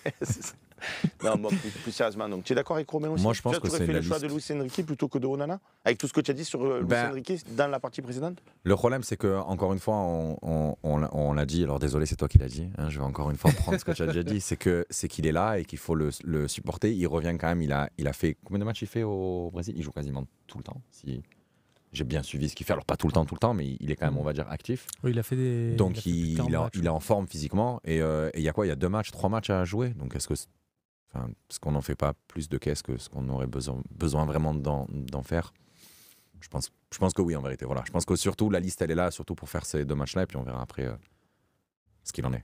non, moi, plus, plus, sérieusement, donc tu es d'accord avec Romain aussi Moi, je pense tu que c'est le choix de Luis Enrique plutôt que de Onana Avec tout ce que tu as dit sur euh, Luis ben Enrique dans la partie précédente Le problème, c'est que, encore une fois, on, l'a dit, alors désolé, c'est toi qui l'as dit, hein, je vais encore une fois prendre ce que tu as déjà dit, c'est qu'il est, qu'il est là et qu'il faut le, le porté. Il revient quand même. Il a, il a fait combien de matchs il fait au Brésil Il joue quasiment tout le temps. Si j'ai bien suivi ce qu'il fait. Alors pas tout le temps, tout le temps, mais il est quand même, on va dire, actif. il a fait des. Donc il, est en forme physiquement. Euh, et il y a quoi Il y a deux matchs, trois matchs à jouer. Donc est-ce que, enfin, ce qu'on n'en fait pas plus de caisse que ce qu'on aurait besoin, besoin vraiment d'en faire Je pense, je pense que oui, en vérité. Voilà, je pense que surtout la liste, elle est là, surtout pour faire ces deux matchs-là, et puis on verra après euh, ce qu'il en est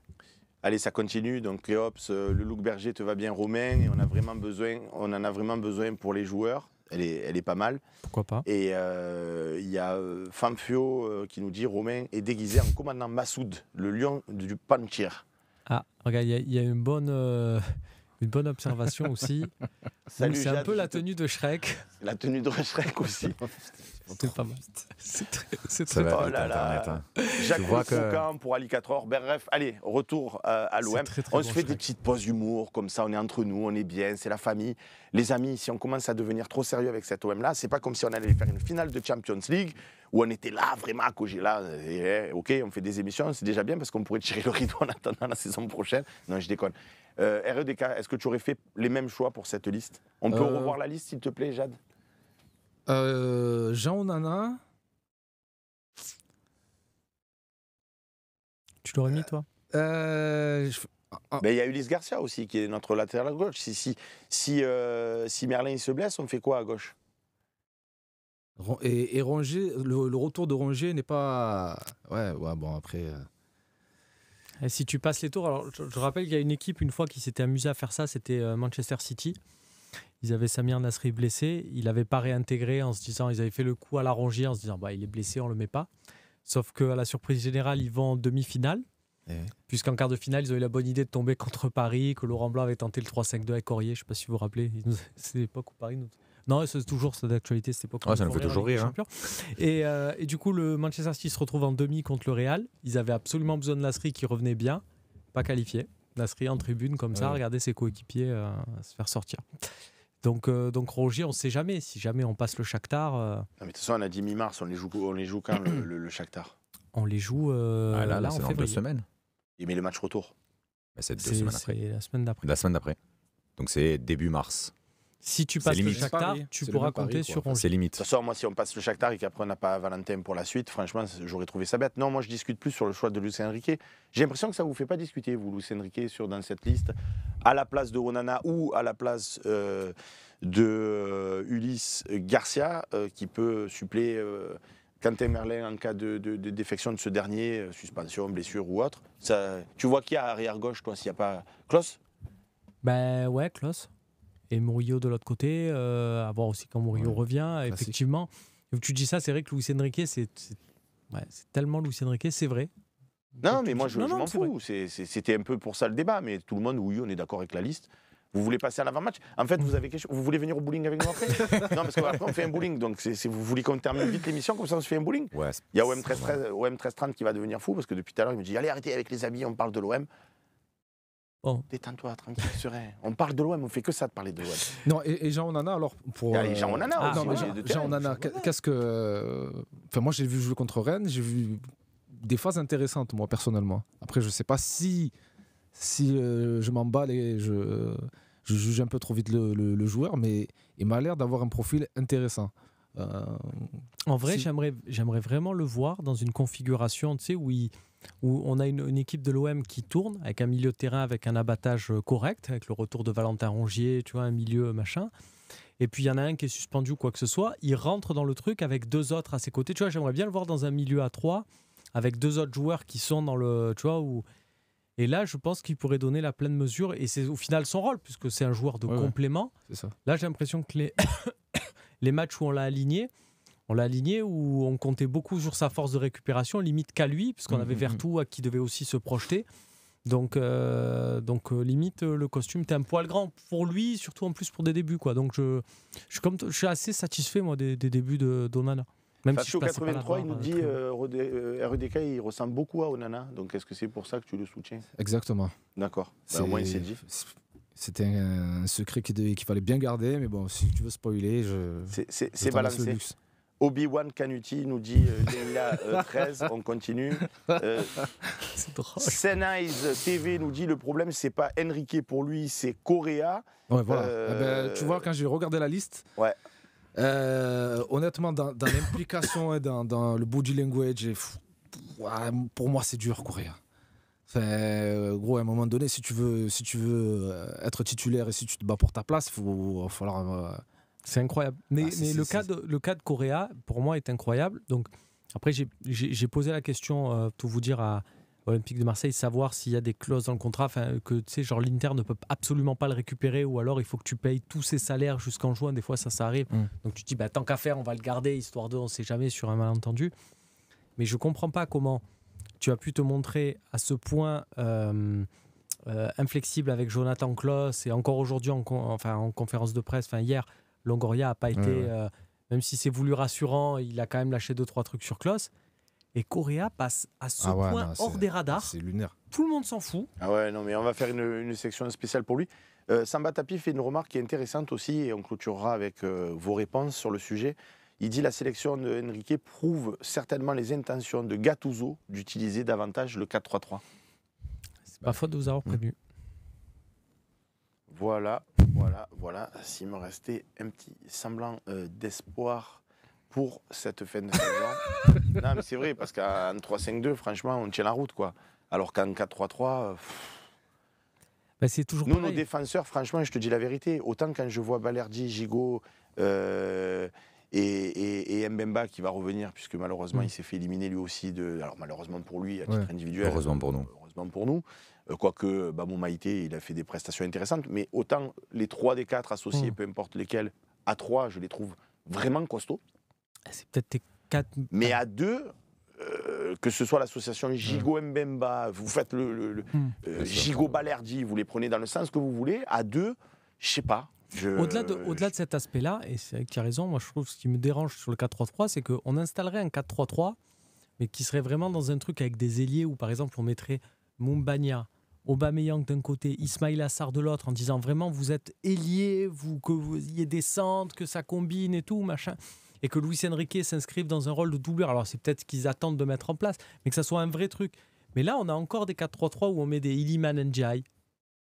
allez, ça continue. Donc Cléops, euh, le look berger te va bien, Romain. Et on a vraiment besoin, on en a vraiment besoin pour les joueurs. Elle est, elle est pas mal. Pourquoi pas Et euh, il y a euh, Fanfio qui nous dit Romain est déguisé en commandant Massoud, le lion du panthère. Ah, regarde, il y, a une bonne. une bonne observation aussi. C'est un peu la tenue de Shrek. La tenue de Shrek aussi. C'est pas très, mal. Oh hein. Jacques Foucault pour Ali 4 heures. Ben, bref, allez, retour euh, à l'OM. on se fait des petites pauses humour, comme ça, on est entre nous, on est bien, c'est la famille. Les amis, si on commence à devenir trop sérieux avec cette OM-là, c'est pas comme si on allait faire une finale de Champions League où on était là, vraiment, à Cogé, là, eh, ok, on fait des émissions, c'est déjà bien parce qu'on pourrait tirer le rideau en attendant la saison prochaine. Non, je déconne. Euh, REDK, est-ce que tu aurais fait les mêmes choix pour cette liste On peut euh, revoir la liste, s'il te plaît, Jade euh, Jean Onana Tu l'aurais mis, euh, toi euh, ah, ah. il y a Ulysse Garcia aussi, qui est notre latéral à gauche. Si, si, si, Merlin se blesse, on fait quoi à gauche et, et le, retour de Rongier n'est pas. Ouais, bon, après. si tu passes les tours, alors je, rappelle qu'il y a une équipe une fois qui s'était amusée à faire ça, c'était Manchester City. Ils avaient Samir Nasri blessé. Il n'avait pas réintégré en se disant, ils avaient fait le coup à la en se disant, bah, il est blessé, on le met pas. Sauf qu'à la surprise générale, ils vont en demi-finale. Eh Puisqu'en quart de finale, ils ont eu la bonne idée de tomber contre Paris, que Laurent Blanc avait tenté le 3-5-2 avec Corrier. Je ne sais pas si vous vous rappelez, c'est l'époque où Paris nous... Non, c'est toujours cette actualité, c'est pas. Ouais, ça nous fait toujours rire. Hein. Euh, et, du coup, le Manchester City se retrouve en demi contre le Real. Ils avaient absolument besoin de Nasri qui revenait bien, pas qualifié. Nasri en tribune comme ça, regarder ses coéquipiers euh, se faire sortir. Donc, euh, donc Roger, on ne sait jamais. Si jamais on passe le Shakhtar. Euh, mais de toute façon, on a dit mi-mars, on les joue, on les joue quand le, le, Shakhtar On les joue ah, là, là, en février. deux semaines. Et mais le match retour. c'est La semaine d'après. La semaine d'après. Donc c'est début mars. Si tu passes le Shakhtar, tu pourras compter sur 11. C'est limite. De toute moi, si on passe le Shakhtar et qu'après on n'a pas Valentin pour la suite, franchement, j'aurais trouvé ça bête. Non, moi, je discute plus sur le choix de Lucien Riquet. J'ai l'impression que ça vous fait pas discuter, vous, Lucien Riquet, sur dans cette liste, à la place de Onana ou à la place euh, de euh, Ulysse Garcia, euh, qui peut suppléer. Euh, Quentin Merlin en cas de, défection de ce dernier, suspension, blessure ou autre. Ça, tu vois qui a arrière gauche, toi, s'il n'y a pas Klaus Ben ouais, Klaus et Murillo de l'autre côté, euh, à voir aussi quand Murillo revient, effectivement. tu dis ça, c'est vrai que Luis Enrique, c'est ouais, tellement Luis Enrique, c'est vrai. Non, mais moi, je, m'en fous. C'était un peu pour ça le débat, mais tout le monde, oui, on est d'accord avec la liste. Vous voulez passer à l'avant-match En fait, vous avez Vous voulez venir au bowling avec nous après Non, parce qu'après, on fait un bowling. Donc, vous voulez qu'on termine vite l'émission, comme ça, on se fait un bowling ouais, Il y a OM1330 OM qui va devenir fou, parce que depuis tout à l'heure, il me dit Allez, arrêtez avec les habits, on parle de l'OM. Détends-toi, tranquille, On parle de l'OM, on fait que ça de parler de l'OM. Non, et, Jean Onana, alors pour. Ah, Jean Onana, euh, hein, Jean, qu'est-ce que. Euh, enfin, moi, j'ai vu jouer contre Rennes, j'ai vu des phases intéressantes, moi, personnellement. Après, je sais pas si, si euh, je m'emballe et je, juge un peu trop vite le, joueur, mais il m'a l'air d'avoir un profil intéressant. en vrai, j'aimerais, j'aimerais vraiment le voir dans une configuration, tu sais, où il où on a une, équipe de l'OM qui tourne avec un milieu de terrain avec un abattage euh, correct, avec le retour de Valentin Rongier, tu vois, un milieu euh, machin. Et puis il y en a un qui est suspendu ou quoi que ce soit. Il rentre dans le truc avec deux autres à ses côtés. Tu vois, j'aimerais bien le voir dans un milieu à trois avec deux autres joueurs qui sont dans le. Tu vois, Et là, je pense qu'il pourrait donner la pleine mesure. Et c'est au final son rôle, puisque c'est un joueur de complément. Là, j'ai l'impression que les matchs où on l'a aligné, on l'a aligné où on comptait beaucoup sur sa force de récupération, limite qu'à lui, puisqu'on mm, avait mm, Vertu mm. à qui devait aussi se projeter. Donc, euh, donc euh, limite, euh, le costume était un poil grand pour lui, surtout en plus pour des débuts. Quoi. Donc, je, je suis assez satisfait moi, des, débuts de d'Onana. Même si 83, il nous dit RDK, e il ressemble beaucoup à Onana. Donc, est-ce que c'est pour ça que tu le soutiens Exactement. D'accord. Ben, au moins, il dit. C'était un, secret qu'il fallait bien garder, mais bon, si tu veux spoiler, je. C'est balancé. Obi-Wan Canuti nous dit euh, Leila euh, 13, on continue. Euh, TV nous dit le problème, c'est pas Enrique pour lui, c'est Correa. voilà. Euh, ah ben, tu vois, quand j'ai regardé la liste. Ouais. honnêtement, dans, l'implication et dans, le body language, pour moi, c'est dur, Correa. Enfin, gros, à un moment donné, si tu veux, si tu veux être titulaire et si tu te bats pour ta place, il va falloir c'est incroyable. Bah, mais, le, cas de, le cas de pour moi, est incroyable. Donc, après, j'ai posé la question, euh, pour vous dire, à Olympique de Marseille, savoir s'il y a des clauses dans le contrat, que genre l'Inter ne peut absolument pas le récupérer, ou alors il faut que tu payes tous ses salaires jusqu'en juin. Des fois, ça, ça arrive. Mmh. Donc, tu te dis, bah, tant qu'à faire, on va le garder, histoire de, on sait jamais sur un malentendu. Mais je comprends pas comment tu as pu te montrer à ce point. Euh, euh, inflexible avec Jonathan Kloss et encore aujourd'hui en, enfin, en conférence de presse, enfin hier, Longoria a pas été, euh, même si c'est voulu rassurant, il a quand même lâché deux trois trucs sur Klaus. Et Correa passe à ce ah point hors des radars. C'est lunaire. Tout le monde s'en fout. Ah ouais, non, mais on va faire une, section spéciale pour lui. Euh, Samba Tapi fait une remarque qui est intéressante aussi, et on clôturera avec euh, vos réponses sur le sujet. Il dit la sélection de Enrique prouve certainement les intentions de Gattuso d'utiliser davantage le 4-3-3. C'est pas faute de vous avoir prévenu. Voilà, voilà, voilà. S'il me restait un petit semblant euh, d'espoir pour cette fin de saison. non, mais c'est vrai, parce qu'en 3-5-2, franchement, on tient la route, quoi. Alors qu'en 4-3-3. Bah, c'est toujours Nous, nos défenseurs, franchement, je te dis la vérité, autant quand je vois Balerdi, Gigot euh, et, Mbemba qui va revenir, puisque malheureusement, mm. il s'est fait éliminer lui aussi. De, alors, malheureusement pour lui, à titre individuel. Heureusement pour nous. Heureusement pour nous. Euh, quoique, bah, mon Maïté, il a fait des prestations intéressantes, mais autant les trois des quatre associés, hmm. peu importe lesquels, à trois, je les trouve vraiment costauds. Ah, c'est peut-être tes quatre. Mais ah. à deux, euh, que ce soit l'association hmm. Gigo Mbemba, vous faites le, hmm. euh, Gigo Balerdi, vous les prenez dans le sens que vous voulez, à deux, je sais pas. Au-delà de, de, cet aspect-là, et c'est tu as raison, moi je trouve ce qui me dérange sur le 4-3-3, c'est qu'on installerait un 4-3-3, mais qui serait vraiment dans un truc avec des ailiers où par exemple on mettrait Mumbania, Aubameyang d'un côté, Ismail Assar de l'autre, en disant vraiment vous êtes ailier, vous, que vous ayez des que ça combine et tout, machin, et que Luis Enrique s'inscrive dans un rôle de doubleur. Alors c'est peut-être qu'ils attendent de mettre en place, mais que ça soit un vrai truc. Mais là, on a encore des 4-3-3 où on met des Iliman Njai,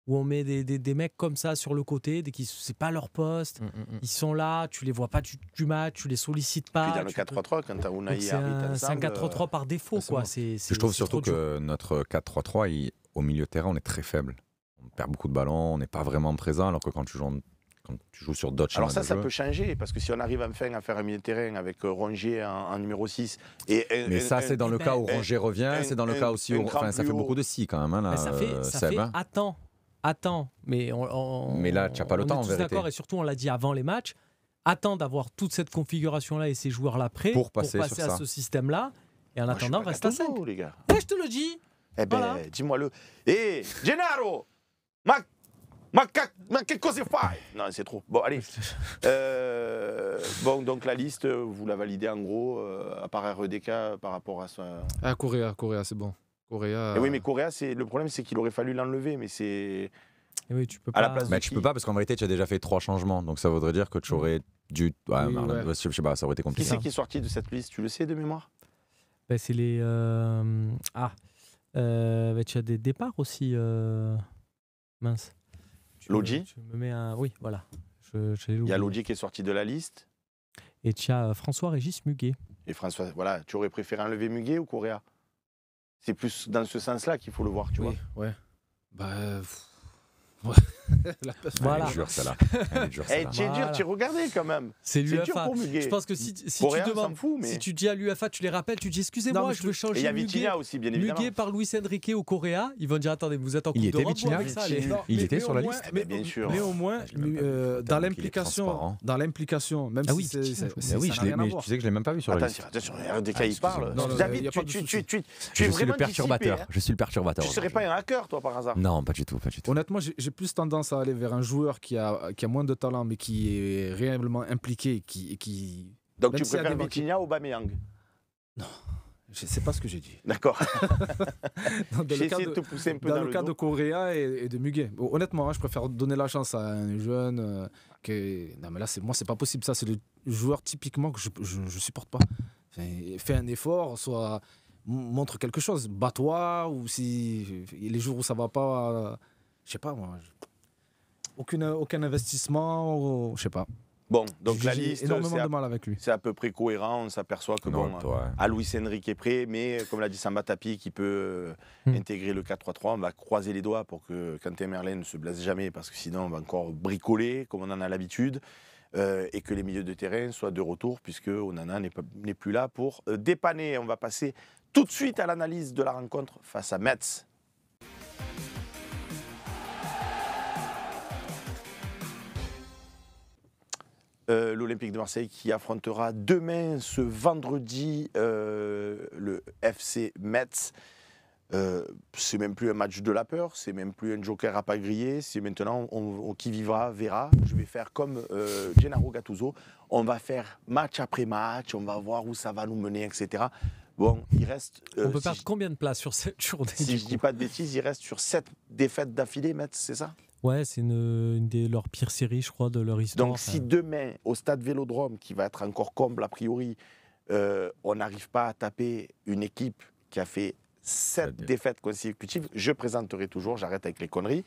où on met des, des, mecs comme ça sur le côté, dès qu'ils c'est pas leur poste, mm, mm, mm. ils sont là, tu les vois pas du, match, tu les sollicites pas. Puis dans le 4-3-3, quand t'as Unai C'est un, 4-3-3 euh, par défaut, ah, quoi. Je trouve surtout que notre 4-3-3, il au milieu terrain, on est très faible. On perd beaucoup de ballons, on n'est pas vraiment présent, alors que quand tu joues sur d'autres Alors ça, ça peut changer, parce que si on arrive enfin à faire un milieu terrain avec euh, Rongier en, numéro 6... Et, Mais ça, c'est dans le cas où Rongier revient, c'est dans le cas aussi où... Enfin, ça fait beaucoup de si quand même, hein, là, ça fait, attends, attends. Mais, on, mais là, tu n'as pas le temps, est tous d'accord, et surtout, on l'a dit avant les matchs, attend d'avoir toute cette configuration-là et ces joueurs-là prêts pour passer, à ce système-là, et en attendant, reste à 5. Les je te le dis eh ben, dis-moi-le. Et eh, Gennaro Ma, ma, ma che cosa fait Non, c'est trop. Bon, allez. Euh, bon, donc la liste, vous la validez en gros, euh, à part RDK e par rapport à ça. À Ah, Correa, c'est bon. Correa. Eh oui, mais c'est le problème, c'est qu'il aurait fallu l'enlever, mais c'est. Et eh oui, tu peux pas. À la tu peux pas parce qu'en vérité, tu as déjà fait trois changements, donc ça voudrait dire que tu aurais dû. Ah, ouais, Je sais pas, ça aurait été compliqué. Qui c'est qui est hein. sorti de cette liste Tu le sais de mémoire ben, C'est les. Euh, ah. Euh, bah, tu as des départs aussi. Euh, mince. Logi Je me mets un. Oui, voilà. Il y a Logi qui est sorti de la liste. Et tu as euh, François-Régis Muguet. Et François, voilà, tu aurais préféré enlever Muguet ou Correa C'est plus dans ce sens-là qu'il faut le voir, tu oui, vois. Ouais. Bah voilà. c'est eh, dur tu regardais quand même. C'est l'UFA. Je pense que si, si tu demandes, si tu dis à l'UFA, tu les rappelles, tu dis excusez-moi, je veux changer. Et il y a Vitinha aussi, bien évidemment. Muguet par Luis Enrique au Coréa. Ils vont dire attendez, vous êtes en Coupe Il était il était sur la liste. Mais bien sûr. Mais au moins, ah, euh, dans l'implication, dans l'implication, même si c'est. Oui, je sais que je l'ai même pas vu sur la liste. Attention, qu'il ah, parle. tu es vraiment le perturbateur. Hein. Je suis le perturbateur. Tu serais pas euh. un hacker, toi, par hasard Non, pas du tout, pas du tout. Honnêtement, j'ai plus tendance à aller vers un joueur qui a, qui a moins de talent, mais qui est réellement impliqué. Qui, qui... Donc tu préfères Vitinha ou Bameyang Non. Je sais pas ce que j'ai dit. D'accord. de, dans, le, cas de Correa et, de Muguet. honnêtement, hein, je préfère donner la chance à un jeune euh, que. Non, mais là, c'est moi, c'est pas possible. Ça, c'est le joueur typiquement que je, je, supporte pas. fait un effort, soit montre quelque chose, bats-toi ou si les jours où ça va pas, euh, je sais pas moi aucun investissement, je je sais pas. Bon, donc la liste, de mal avec lui. C'est à peu près cohérent. On s'aperçoit que bon, à Luis Enrique est prêt, mais comme l'a dit Samba Tapi, qui peut hmm. intégrer le 4-3-3, on va croiser les doigts pour que Quentin Merlin ne se blesse jamais, parce que sinon on va encore bricoler comme on en a l'habitude. Euh, et que les milieux de terrain soient de retour, puisque Onana n'est plus là pour euh, dépanner. On va passer tout de suite à l'analyse de la rencontre face à Metz. Euh, l'Olympique de Marseille qui affrontera demain, ce vendredi, euh, le FC Metz. Euh, c'est même plus un match de la peur, c'est même plus un joker à pas griller, c'est maintenant on, qui vivra verra. Je vais faire comme euh, Gennaro Gattuso, on va faire match après match, on va voir où ça va nous mener, etc. Bon, il reste. on peut perdre combien de places sur cette journée Si je dis pas de bêtises, il reste sur sept défaites d'affilée, Metz, c'est ça Ouais, c'est une, une des leurs pires séries, je crois, de leur histoire. Donc, si demain, au stade Vélodrome, qui va être encore comble a priori, euh, on n'arrive pas à taper une équipe qui a fait sept défaites consécutives. Je présenterai toujours, j'arrête avec les conneries.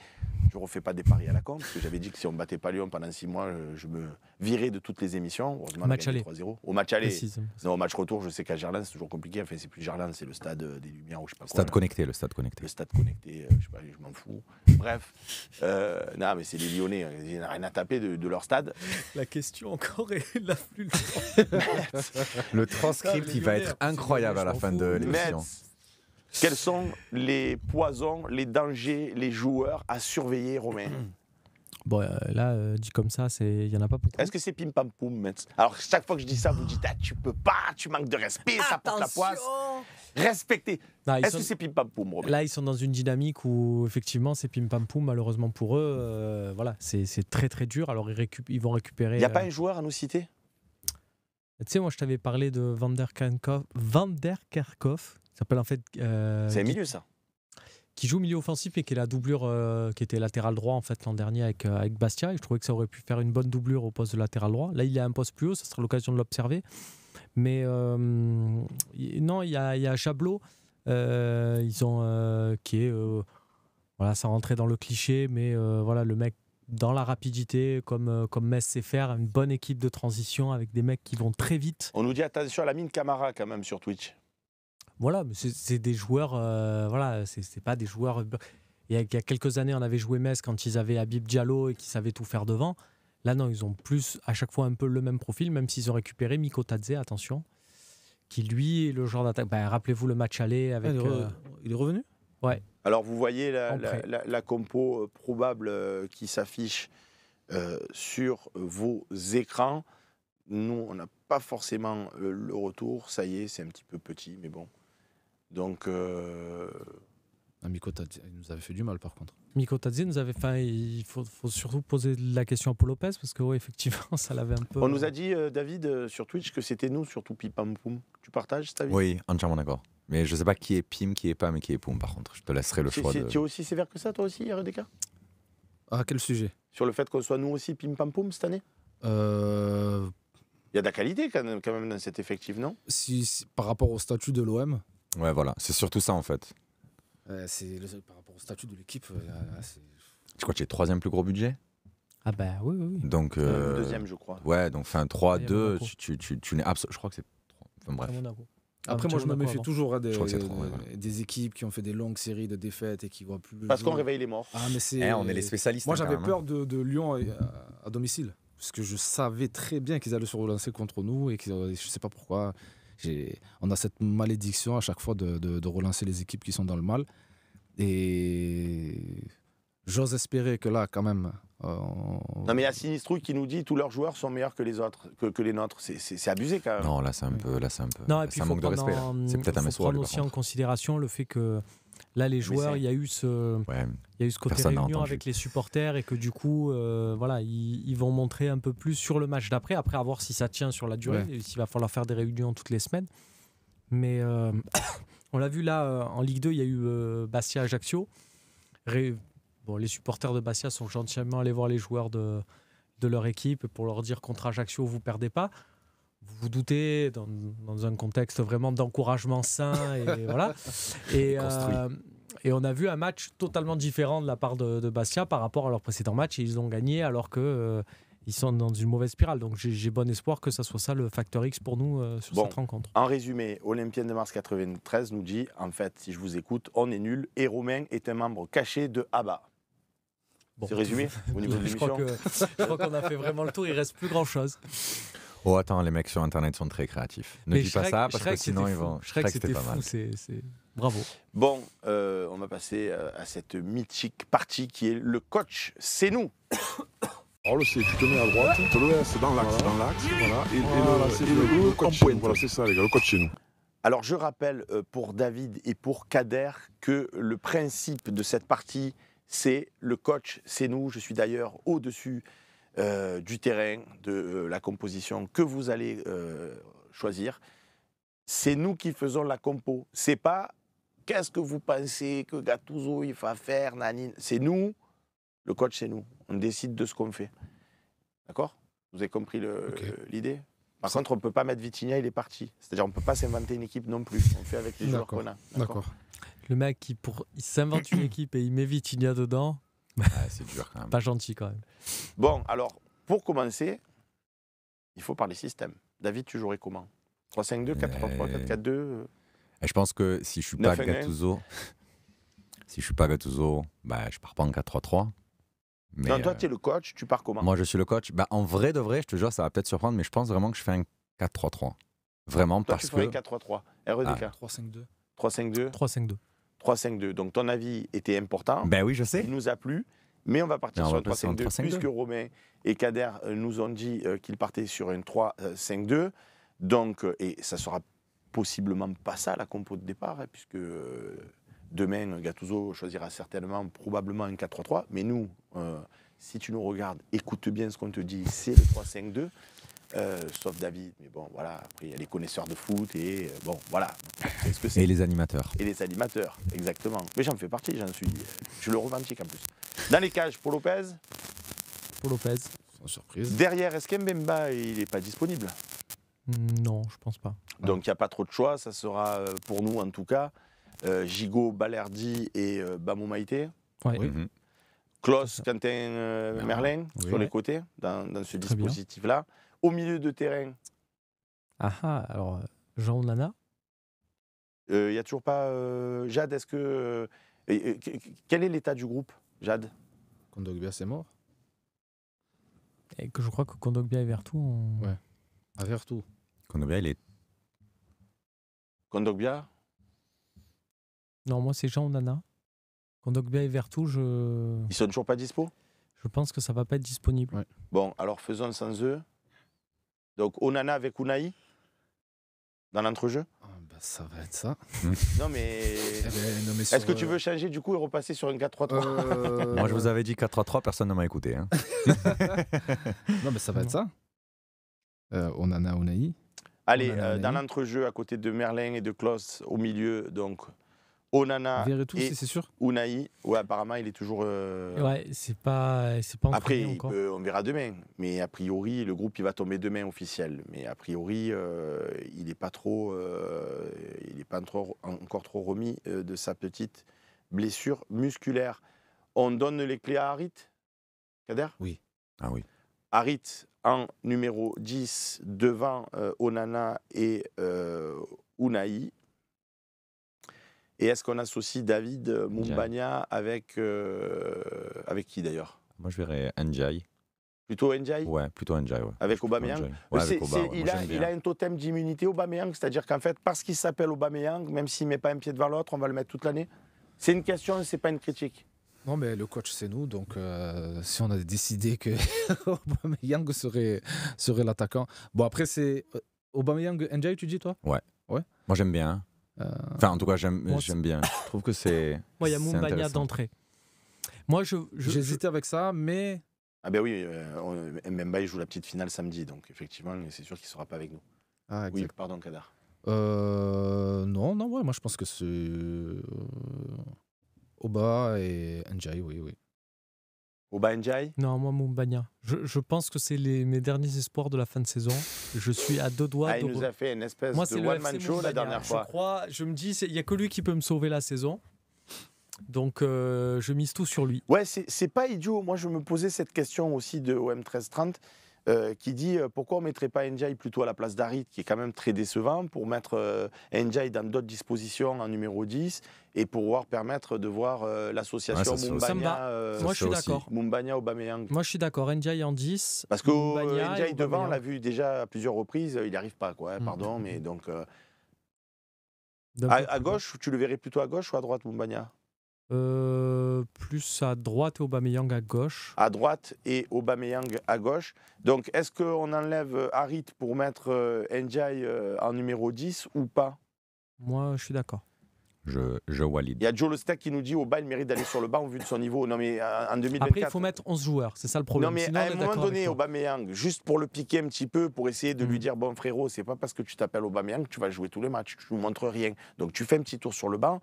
Je ne refais pas des paris à la con, parce que j'avais dit que si on ne battait pas Lyon pendant six mois, euh, je me virais de toutes les émissions. Heureusement, match aller. 3-0. Au match aller. au match retour, je sais qu'à Gerland, c'est toujours compliqué. Enfin, c'est plus Gerland, c'est le stade des Lumières je sais pas quoi, Stade connecté, le stade connecté. Le stade connecté, euh, je sais pas, je m'en fous. Bref. Euh, non, mais c'est les Lyonnais, hein. ils n'ont rien à taper de, de, leur stade. La question encore est la plus Le transcript, ah, il va être incroyable à la fin de l'émission. Quels sont les poisons, les dangers, les joueurs à surveiller, Romain Bon, euh, là, euh, dit comme ça, il n'y en a pas beaucoup. Est-ce que c'est pim pam poum Alors, chaque fois que je dis ça, vous dites ah, tu peux pas, tu manques de respect, ça porte la poisse. Respectez. Est-ce que c'est pim pam poum, Romain Là, ils sont dans une dynamique où, effectivement, c'est pim pam poum, malheureusement pour eux. Euh, voilà, c'est très très dur. Alors, ils, ils vont récupérer. Il n'y a pas un joueur à nous citer tu sais, moi, je t'avais parlé de Van der, s'appelle en fait. Euh, c'est milieu, ça. Qui joue milieu offensif et qui est la doublure euh, qui était latéral droit en fait l'an dernier avec, euh, avec Bastia. Et je trouvais que ça aurait pu faire une bonne doublure au poste de latéral droit. Là, il a un poste plus haut, ça sera l'occasion de l'observer. Mais non, il y a, y Chablot, ils ont, qui est. voilà, ça rentrait dans le cliché, mais voilà, le mec dans la rapidité, comme, euh, comme Metz sait faire, une bonne équipe de transition avec des mecs qui vont très vite. On nous dit attention à la mine Camara quand même sur Twitch. Voilà, c'est des joueurs, euh, voilà, c'est pas des joueurs. Euh, il y, a, quelques années, on avait joué Metz quand ils avaient Habib Diallo et qu'ils savaient tout faire devant. Là, non, ils ont plus, à chaque fois, un peu le même profil, même s'ils ont récupéré Miko Tadze, attention, qui lui est le genre d'attaque. Bah, rappelez-vous le match aller avec. Ah, il est revenu alors vous voyez la, compo euh, probable euh, qui s'affiche euh, sur vos écrans. Nous, on n'a pas forcément le, retour. Ça y est, c'est un petit peu petit, mais bon. Donc. Amico, il nous avait fait du mal par contre. Miko Tadzin, nous avait. il faut, surtout poser la question à Paul Lopez, parce que, oui, effectivement, ça l'avait un peu. On nous a dit, euh, David, euh, sur Twitch, que c'était nous, surtout Pipam Poum. Tu partages ta avis Oui, entièrement d'accord. Mais je ne sais pas qui est Pim, qui est Pam et qui est Poum, par contre. Je te laisserai le choix. Tu es aussi sévère que ça, toi aussi, RDK e À ah, quel sujet Sur le fait qu'on soit nous aussi Pim Pam Poum cette année euh, Il y a de la qualité quand même, dans cet effectif, non Par rapport au statut de l'OM Ouais, voilà. C'est surtout ça, en fait. Euh, c'est par rapport au statut de l'équipe. Euh, crois que tu es troisième plus gros budget ah ben oui, oui. Donc, euh, deuxième, je crois. Ouais, donc enfin 3, 2, tu, tu, tu, n'es absolument. Je crois que c'est. bref. Après, ah, moi, je me méfie toujours hein, des, équipes qui ont fait des longues séries de défaites et qui voient plus. Parce qu'on réveille les morts. Ah, mais eh, on est les spécialistes. Moi, hein, j'avais peur hein. de, Lyon à, domicile. Parce que je savais très bien qu'ils allaient se relancer contre nous et que je ne sais pas pourquoi on a cette malédiction à chaque fois de, relancer les équipes qui sont dans le mal. Et j'ose espérer que là, quand même. Euh, non, mais il y a sinistru qui nous dit tous leurs joueurs sont meilleurs que les autres, que, les nôtres. C'est abusé quand même. Non, là, c'est un peu. Là, un peu, non, manque de respect. C'est peut-être un message. aussi en considération le fait que Là, les joueurs, il y a eu ce, y a eu ce côté réunion avec les supporters et que du coup, euh, voilà, ils, vont montrer un peu plus sur le match d'après. Après, à voir si ça tient sur la durée, s'il va falloir faire des réunions toutes les semaines. Mais euh, on l'a vu là euh, en Ligue 2, il y a eu Bastia Ajaccio. les supporters de Bastia sont gentiment allés voir les joueurs de, de leur équipe pour leur dire contre Ajaccio, vous perdez pas vous vous doutez, dans, un contexte vraiment d'encouragement sain. Et voilà. Et, euh, et, on a vu un match totalement différent de la part de, Bastia par rapport à leur précédent match. Et ils ont gagné alors que. Euh, ils sont dans une mauvaise spirale. Donc j'ai bon espoir que ça soit ça le facteur X pour nous euh, sur cette rencontre. En résumé, Olympienne de mars 93 nous dit en fait, si je vous écoute, on est nul et Romain est un membre caché de ABBA. C'est résumé au niveau de l'émission Je crois qu'on a fait vraiment le tour, il reste plus grand chose. Oh, attends, les mecs sur Internet sont très créatifs. Ne dis pas ça, parce que sinon ils vont. Je que c'était pas mal. Bravo. Bon, euh, on va passer euh, à cette mythique partie qui est le coach, c'est nous. le c'est tu te mets à droite, ouais. c'est dans l'axe, dans l'axe, voilà. Et, et le, coach, Voilà, c'est ça, les gars, le coach chez nous. Alors, je rappelle euh, pour David et pour Kader que le principe de cette partie, c'est le coach, c'est nous. Je suis d'ailleurs au-dessus euh, du terrain, de euh, la composition que vous allez euh, choisir. C'est nous qui faisons la compo. C'est pas qu'est-ce que vous pensez que Gattuso il va faire, Nanine. C'est nous, le coach, c'est nous. On décide de ce qu'on fait. D'accord Vous avez compris l'idée Par contre, on ne peut pas mettre Vitinha, il est parti. C'est-à-dire, on ne peut pas s'inventer une équipe non plus. On fait avec les joueurs qu'on a. D'accord. Le mec qui pour... s'invente une équipe et il met Vitinha dedans, c'est dur quand même. Pas gentil quand même. Bon, alors, pour commencer, il faut parler système. David, tu jouerais comment 3-5-2, 4-3-3, 4-4-2 Je pense que si je suis pas Gattuso, si je suis pas Gattuso, bah, je pars pas en 4-3-3. Mais non, toi, euh, tu es le coach, tu pars comment Moi, je suis le coach. Bah, en vrai de vrai, je te jure, ça va peut-être surprendre, mais je pense vraiment que je fais un 4-3-3. Vraiment, toi, parce tu que. 4-3-3, REDK. Ah. 3-5-2. 3-5-2. 3-5-2. 3-5-2. Donc ton avis était important. Ben oui, je sais. Il nous a plu. Mais on va partir sur un 3-5-2, puisque Romain et Kader euh, nous ont dit euh, qu'ils partaient sur un 3-5-2. Donc, euh, et ça sera possiblement pas ça la compo de départ, hein, puisque demain, Gattuso choisira certainement, probablement un 4-3-3. Mais nous, si tu nous regardes, écoute bien ce qu'on te dit, c'est le 3-5-2. Euh, sauf David, mais bon, voilà. Après, il y a les connaisseurs de foot et euh, bon, voilà. Ce que et les animateurs. Et les animateurs, exactement. Mais j'en fais partie, j'en suis. Euh, je le revendique en plus. Dans les cages, Paul Lopez. Paul Lopez. Sans surprise. Derrière, est-ce il n'est pas disponible mm, Non, je pense pas. Donc, il n'y a pas trop de choix. Ça sera, pour nous en tout cas, euh, Gigot, Balerdi et Bamou Maïté. Oui. Klaus, Quentin Merlin, sur les côtés, dans ce dispositif-là au milieu de terrain. Ah, ah alors euh, Jean Nana Il n'y euh, a toujours pas. Euh, Jade, est-ce que. quel est l'état du groupe, Jade Kondogbia, c'est mort. Et que je crois que Kondogbia et Vertu. On... Ouais, à ah, Vertu. Kondogbia, il est. Kondogbia Non, moi, c'est Jean Nana. Kondogbia et Vertu, je. Ils sont toujours pas dispo Je pense que ça va pas être disponible. Ouais. Bon, alors faisons sans eux. Donc Onana avec Unai dans l'entrejeu jeu ah, bah, Ça va être ça. Eh ben, non mais. Est-ce que tu euh, veux changer du coup et repasser sur un 4-3-3 euh, Moi je vous avais dit 4-3-3, personne ne m'a écouté. Hein. non mais ça va être ça. Euh, Onana Unai. Allez, dans lentre dans l'entrejeu à côté de Merlin et de Klaus au milieu, donc Onana et c'est sûr. Unai, apparemment il est toujours. Euh, ouais, c'est pas, c'est pas. Après, on verra demain. Mais a priori, le groupe il va tomber demain officiel. Mais a priori, il n'est pas trop, il est pas euh, encore trop remis euh, de sa petite blessure musculaire. On donne les clés à Harit, Kader. Oui. Ah oui. Harit en numéro 10 devant Onana et Unai. Et est-ce qu'on associe David euh, Mumbagna avec, euh, avec qui d'ailleurs Moi, je verrais Njai. Plutôt Njai Ouais, plutôt Njai, Avec Aubameyang il, a, un totem d'immunité, Aubameyang, c'est-à-dire qu'en fait, parce qu'il s'appelle Aubameyang, même s'il ne met pas un pied devant l'autre, on va le mettre toute l'année C'est une question, c'est pas une critique. Non, mais le coach, c'est nous. Donc, euh, si on a décidé que Aubameyang serait, serait l'attaquant. Bon, après, c'est. Aubameyang, Njai, tu dis, toi Ouais. Ouais. Moi, j'aime bien. Euh, enfin, en tout cas, j'aime bien. Je trouve que c'est. Moi, il y a Mumbania d'entrée. Moi, je. J'hésitais avec ça, mais. Ah ben oui, euh, il joue la petite finale samedi, donc effectivement, c'est sûr qu'il sera pas avec nous. Ah, exact. pardon, Kadar. Euh, non, non, ouais, moi je pense que c'est euh, Oba et Njai, oui, oui. Au Non, moi, Mumbanya. Je, je pense que c'est mes derniers espoirs de la fin de saison. Je suis à deux doigts ah, de. nous a fait une espèce moi, de one-man show la dernière fois. Je crois, je me dis, il n'y a que lui qui peut me sauver la saison. Donc, euh, je mise tout sur lui. Ouais, c'est pas idiot. Moi, je me posais cette question aussi de OM1330. Euh, qui dit euh, pourquoi on ne mettrait pas Njai plutôt à la place d'Arit, qui est quand même très décevant, pour mettre euh, dans d'autres dispositions en numéro 10 et pour pouvoir permettre de voir euh, l'association Mumbania, Moi, je suis d'accord. Moi je suis d'accord, Njai en 10. Parce que Mumbania devant, on l'a vu déjà à plusieurs reprises, il n'y arrive pas, quoi, hein, mm. pardon, mais donc. À, gauche, tu le verrais plutôt à gauche ou à droite, Mumbania euh, plus à droite et Aubameyang à gauche. À droite et Aubameyang à gauche. Donc, est-ce qu'on enlève Harit pour mettre euh, Ndiaye euh, en numéro 10 ou pas Moi, je suis d'accord. Je, je, valide. Il y a Joe qui nous dit au bas, il mérite d'aller sur le banc au vu de son niveau. Non, mais en 2024. Après, il faut mettre 11 joueurs, c'est ça le problème. Non, mais à un moment donné, Aubameyang, juste pour le piquer un petit peu, pour essayer de lui mm. dire bon frérot, c'est pas parce que tu t'appelles Aubameyang que tu vas jouer tous les matchs, tu nous montres rien. Donc tu fais un petit tour sur le banc.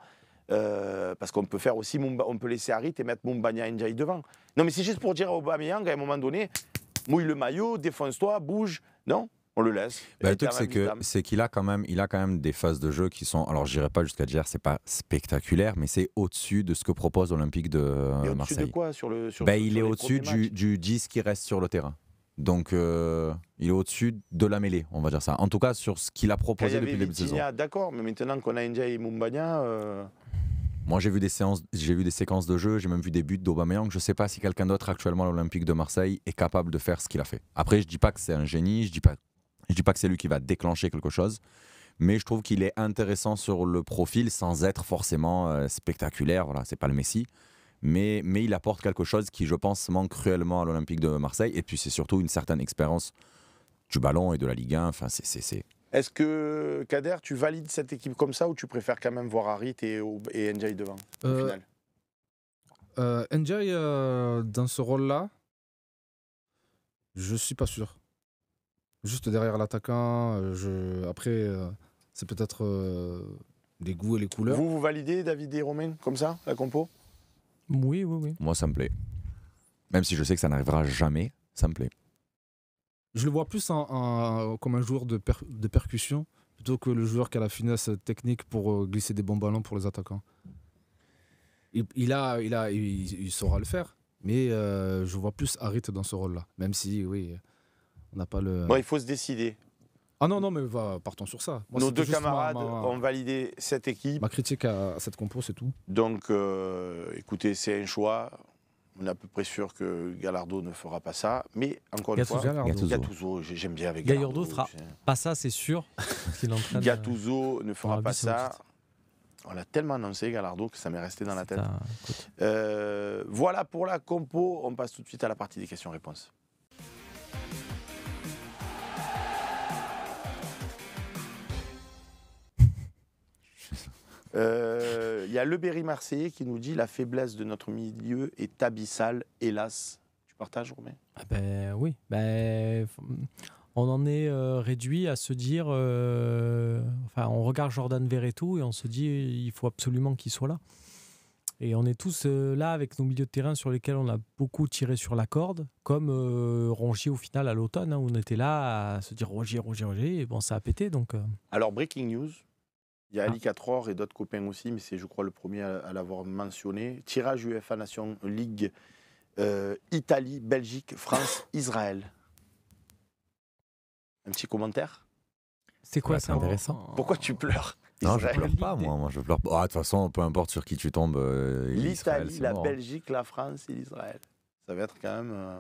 Euh, parce qu'on peut faire aussi, on peut laisser Harit et mettre et Ndiaye devant. Non, mais c'est juste pour dire à Aubameyang, à un moment donné, mouille le maillot, défonce-toi, bouge. Non on le laisse. Bah, le truc c'est que c'est qu'il a quand même il a quand même des phases de jeu qui sont alors j'irai pas jusqu'à dire c'est pas spectaculaire mais c'est au-dessus de ce que propose l'Olympique de Marseille. sur le il est au-dessus du, 10 qui reste sur le terrain. Donc, euh, il est au-dessus de la mêlée, on va dire ça. En tout cas, sur ce qu'il a proposé depuis le début de saison. D'accord, mais maintenant qu'on a Ndiaye et euh, moi, j'ai vu des séances, j'ai vu des séquences de jeu, j'ai même vu des buts d'Aubameyang. Je ne sais pas si quelqu'un d'autre actuellement à l'Olympique de Marseille est capable de faire ce qu'il a fait. Après, je dis pas que c'est un génie, je dis pas, je dis pas que c'est lui qui va déclencher quelque chose, mais je trouve qu'il est intéressant sur le profil sans être forcément euh, spectaculaire. Voilà, c'est pas le Messi, mais mais il apporte quelque chose qui, je pense, manque cruellement à l'Olympique de Marseille. Et puis c'est surtout une certaine expérience du ballon et de la Ligue 1. Enfin, c'est est-ce que, Kader, tu valides cette équipe comme ça ou tu préfères quand même voir Harit et, et devant au euh, final euh, euh, dans ce rôle-là, je suis pas sûr. Juste derrière l'attaquant, je... après, c'est peut-être les goûts et les couleurs. Vous, vous validez David et Romain comme ça, la compo Oui, oui, oui. Moi, ça me plaît. Même si je sais que ça n'arrivera jamais, ça me plaît je le vois plus comme un joueur de, percussion plutôt que le joueur qui a la finesse technique pour euh, glisser des bons ballons pour les attaquants. Il, a, il, a, il, saura le faire, mais euh, je vois plus Harit dans ce rôle-là, même si, oui, on n'a pas le... Bon, il faut se décider. Ah non, non, mais va, partons sur ça. Nos deux camarades ont validé cette équipe. Ma critique à, cette compo, c'est tout. Donc, euh, écoutez, c'est un choix. On est à peu près sûr que Gallardo ne fera pas ça. Mais encore une fois, Gattuso, j'aime bien avec Gallardo. Gallardo fera pas ça, c'est sûr. Gattuso ne euh, fera pas ça. On l'a tellement annoncé, Gallardo, que ça m'est resté dans la tête. Euh, voilà pour la compo. On passe tout de suite à la partie des questions-réponses. Il euh, y a Le Berry Marseillais qui nous dit la faiblesse de notre milieu est abyssale, hélas. Tu partages, Romain ah ben, Oui. Ben, on en est euh, réduit à se dire, euh, enfin, on regarde Jordan Verretou et on se dit, il faut absolument qu'il soit là. Et on est tous là avec nos milieux de terrain sur lesquels on a beaucoup tiré sur la corde, comme Rongier au final à l'automne, hein, où on était là à se dire Rongier, Rongier, Rongier ». et bon, ça a pété. Donc, Alors, breaking news, il y a ah. Ali 4h et d'autres copains aussi, mais c'est, je crois, le premier à, l'avoir mentionné. Tirage UEFA Nation League euh, Italie, Belgique, France, Israël. Un petit commentaire C'est quoi C'est intéressant. Pourquoi tu pleures non, je je pleure pas, moi. moi je pleure pas. Ah, de toute façon, peu importe sur qui tu tombes. Euh, L'Italie, la hein. Belgique, la France et l'Israël. Ça va être quand même. Euh,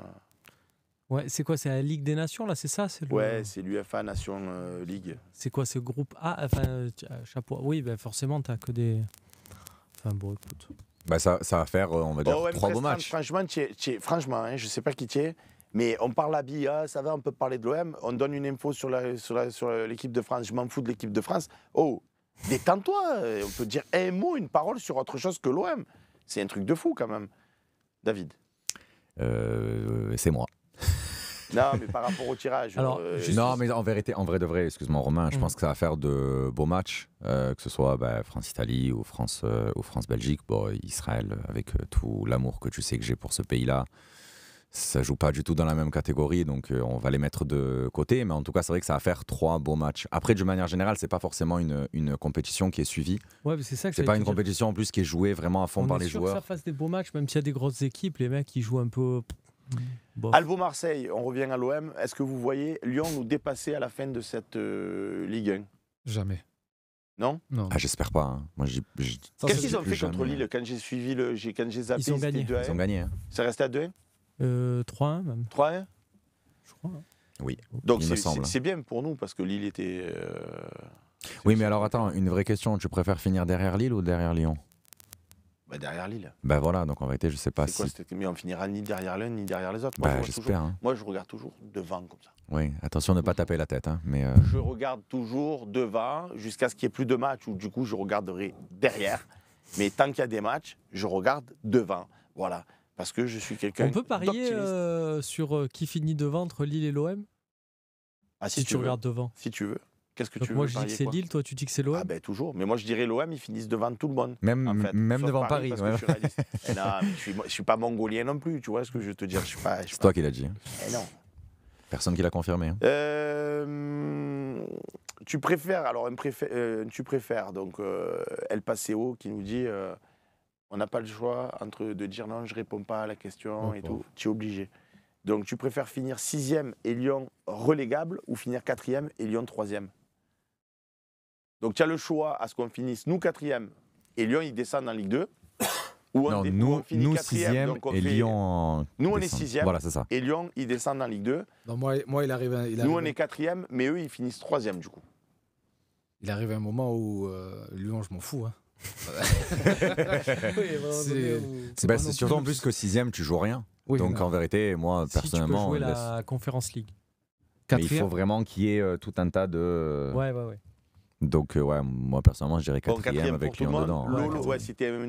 Ouais, c'est quoi C'est la Ligue des Nations, là, c'est ça c'est Ouais, c'est l'UFA Nation euh, League. C'est quoi ce groupe A Enfin, euh, chapeau. Oui, ben forcément, t'as que des. Enfin, bon, écoute. Bah ça, ça va faire, on va dire, oh, trois beaux matchs. Franchement, tu es, franchement hein, je sais pas qui es, mais on parle à Bia, ça va, on peut parler de l'OM, on donne une info sur l'équipe sur la, sur de France, je m'en fous de l'équipe de France. Oh, détends-toi, on peut dire un mot, une parole sur autre chose que l'OM. C'est un truc de fou quand même. David. Euh, c'est moi. Non, mais par rapport au tirage. Alors, euh, Non, mais en vérité, en vrai de vrai, excuse-moi Romain, je pense mm. que ça va faire de beaux matchs, euh, que ce soit bah, France-Italie ou euh, France-Belgique, France bon, Israël, avec tout l'amour que tu sais que j'ai pour ce pays-là ça joue pas du tout dans la même catégorie, donc on va les mettre de côté. Mais en tout cas, c'est vrai que ça va faire trois beaux matchs. Après, de manière générale, c'est pas forcément une, une, compétition qui est suivie. Ouais, c'est ça. C'est pas une compétition en plus qui est jouée vraiment à fond on par est les sûr joueurs. Que ça fasse des beaux matchs, même s'il y a des grosses équipes, les mecs qui jouent un peu Bon. Marseille, on revient à l'OM. Est-ce que vous voyez Lyon nous dépasser à la fin de cette euh, Ligue 1 Jamais. Non, non. Ah, J'espère pas. Hein. Qu'est-ce qu'ils ont fait contre Lille quand j'ai suivi le. Quand j'ai zappé, ils ont gagné. Ils ont hein. C'est resté à 2-1 3-1 euh, même. 3-1 Je crois. Hein. Oui. Donc c'est bien pour nous parce que Lille était. Euh, oui, mais alors attends, une vraie question. Tu préfères finir derrière Lille ou derrière Lyon bah derrière Lille. Bah voilà, donc en vérité, je sais pas si. mais on finira ni derrière l'un ni derrière les autres. Moi, bah, je hein. Moi, je regarde toujours devant comme ça. Oui, attention de ne pas taper la tête. Hein, mais euh, Je regarde toujours devant jusqu'à ce qu'il n'y ait plus de match où du coup, je regarderai derrière. Mais tant qu'il y a des matchs, je regarde devant. Voilà. Parce que je suis quelqu'un. On peut parier euh, sur euh, qui finit devant entre Lille et l'OM ah, si, tu regardes devant. Si tu veux. Qu'est-ce que tu Moi, je dis que c'est Lille, toi, tu dis que c'est l'OM. Ah ben toujours. Mais moi, je dirais l'OM, ils finissent devant tout le monde. Même, même devant Paris. je, suis non, suis, pas mongolien non plus, tu vois ce que je veux te dire. C'est toi qui l'as dit. Eh non. Personne qui l'a confirmé. Hein. Euh, tu préfères, alors, euh, tu préfères, donc, Elle euh, El Paseo qui nous dit on n'a pas le choix entre de dire non, je réponds pas à la question oh, et tout. Tu es obligé. Donc, tu préfères finir sixième et Lyon relégable ou finir quatrième et Lyon troisième donc tu as le choix à ce qu'on finisse nous quatrième et Lyon ils descendent en Ligue 2. Ou on, nous, nous sixième et Lyon. Nous on est sixième. Voilà, c'est ça. Et Lyon ils descendent en Ligue 2. Non, moi, moi il arrive. nous on est quatrième, mais eux ils finissent troisième du coup. Il arrive un moment où euh, Lyon, je m'en fous. Hein. c'est c'est bah, surtout en plus que sixième, tu joues rien. Donc en vérité, moi, si personnellement. Tu peux jouer la Conference Conférence League. Mais il faut vraiment qu'il y ait euh, tout un tas de. Ouais, ouais, ouais. Donc, euh, ouais, moi personnellement, je dirais quatrième, avec Lyon dedans.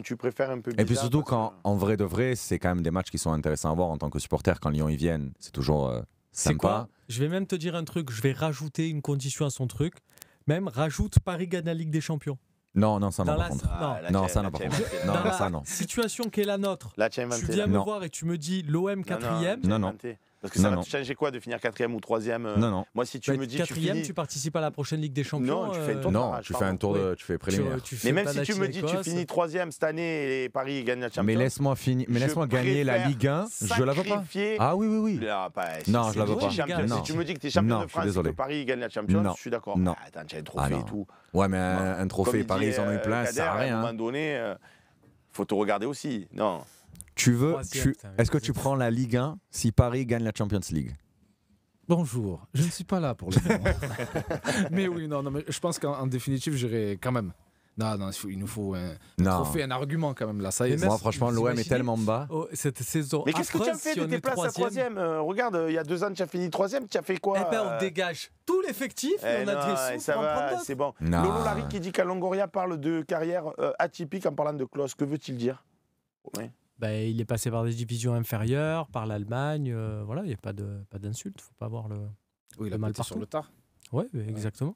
tu préfères un peu. et puis surtout, quand, en vrai de vrai, c'est quand même des matchs qui sont intéressants à voir en tant que supporter. Quand Lyon y viennent, c'est toujours euh, sympa. Quoi je vais même te dire un truc, je vais rajouter une condition à son truc. Même rajoute Paris gagne la Ligue des Champions. Non, non, ça non, par contre. non. ça non, par la Situation qui est la nôtre. tu viens me voir et tu me dis l'OM quatrième. non. non. Parce que ça va te changer quoi de finir quatrième ou troisième euh, Non, non. Moi, si tu bah, me dis. Quatrième, tu, finis... tu, participes à la prochaine Ligue des Champions. Non, tu fais euh, ah, un tour Non, tu fais un tour Tu fais préliminaire. mais même si tu me dis que tu finis troisième cette année et Paris gagne la Champions. Mais laisse-moi finir. laisse gagner la Ligue 1. Je la veux pas. Ah oui, oui, oui. non, je la veux pas. Si tu me dis que tu es champion de France et que Paris gagne la Champions, je suis d'accord. Non. Attends, ah, as un trophée ah, et tout. Ouais, mais un trophée, Paris, ils en ont eu euh, plein, ça sert à rien. À un hein. moment donné, faut te regarder aussi. Non. Tu veux Est-ce que tu prends la Ligue 1 si Paris gagne la Champions League Bonjour, je ne suis pas là pour le moment. mais oui, non, non, mais je pense qu'en définitive, j'irai quand même. Non, non, il nous faut un, trophée, un argument quand même là. Ça franchement, l'OM est tellement bas. Oh, cette saison. Mais qu'est-ce que tu as fait de tes places à troisième euh, Regarde, euh, il y a deux ans, tu as fini troisième. Tu as fait quoi Eh ben, on euh dégage tout l'effectif eh on a des sous. Eh, ça c'est bon. Lolo Larry qui dit qu'Alongoria parle de carrière atypique en parlant de Klaus. Que veut-il dire bah, il est passé par des divisions inférieures, par l'Allemagne. Euh, voilà, il n'y a pas de pas d'insulte. Faut pas avoir le, oui, mal partout. sur le tard. Ouais, exactement.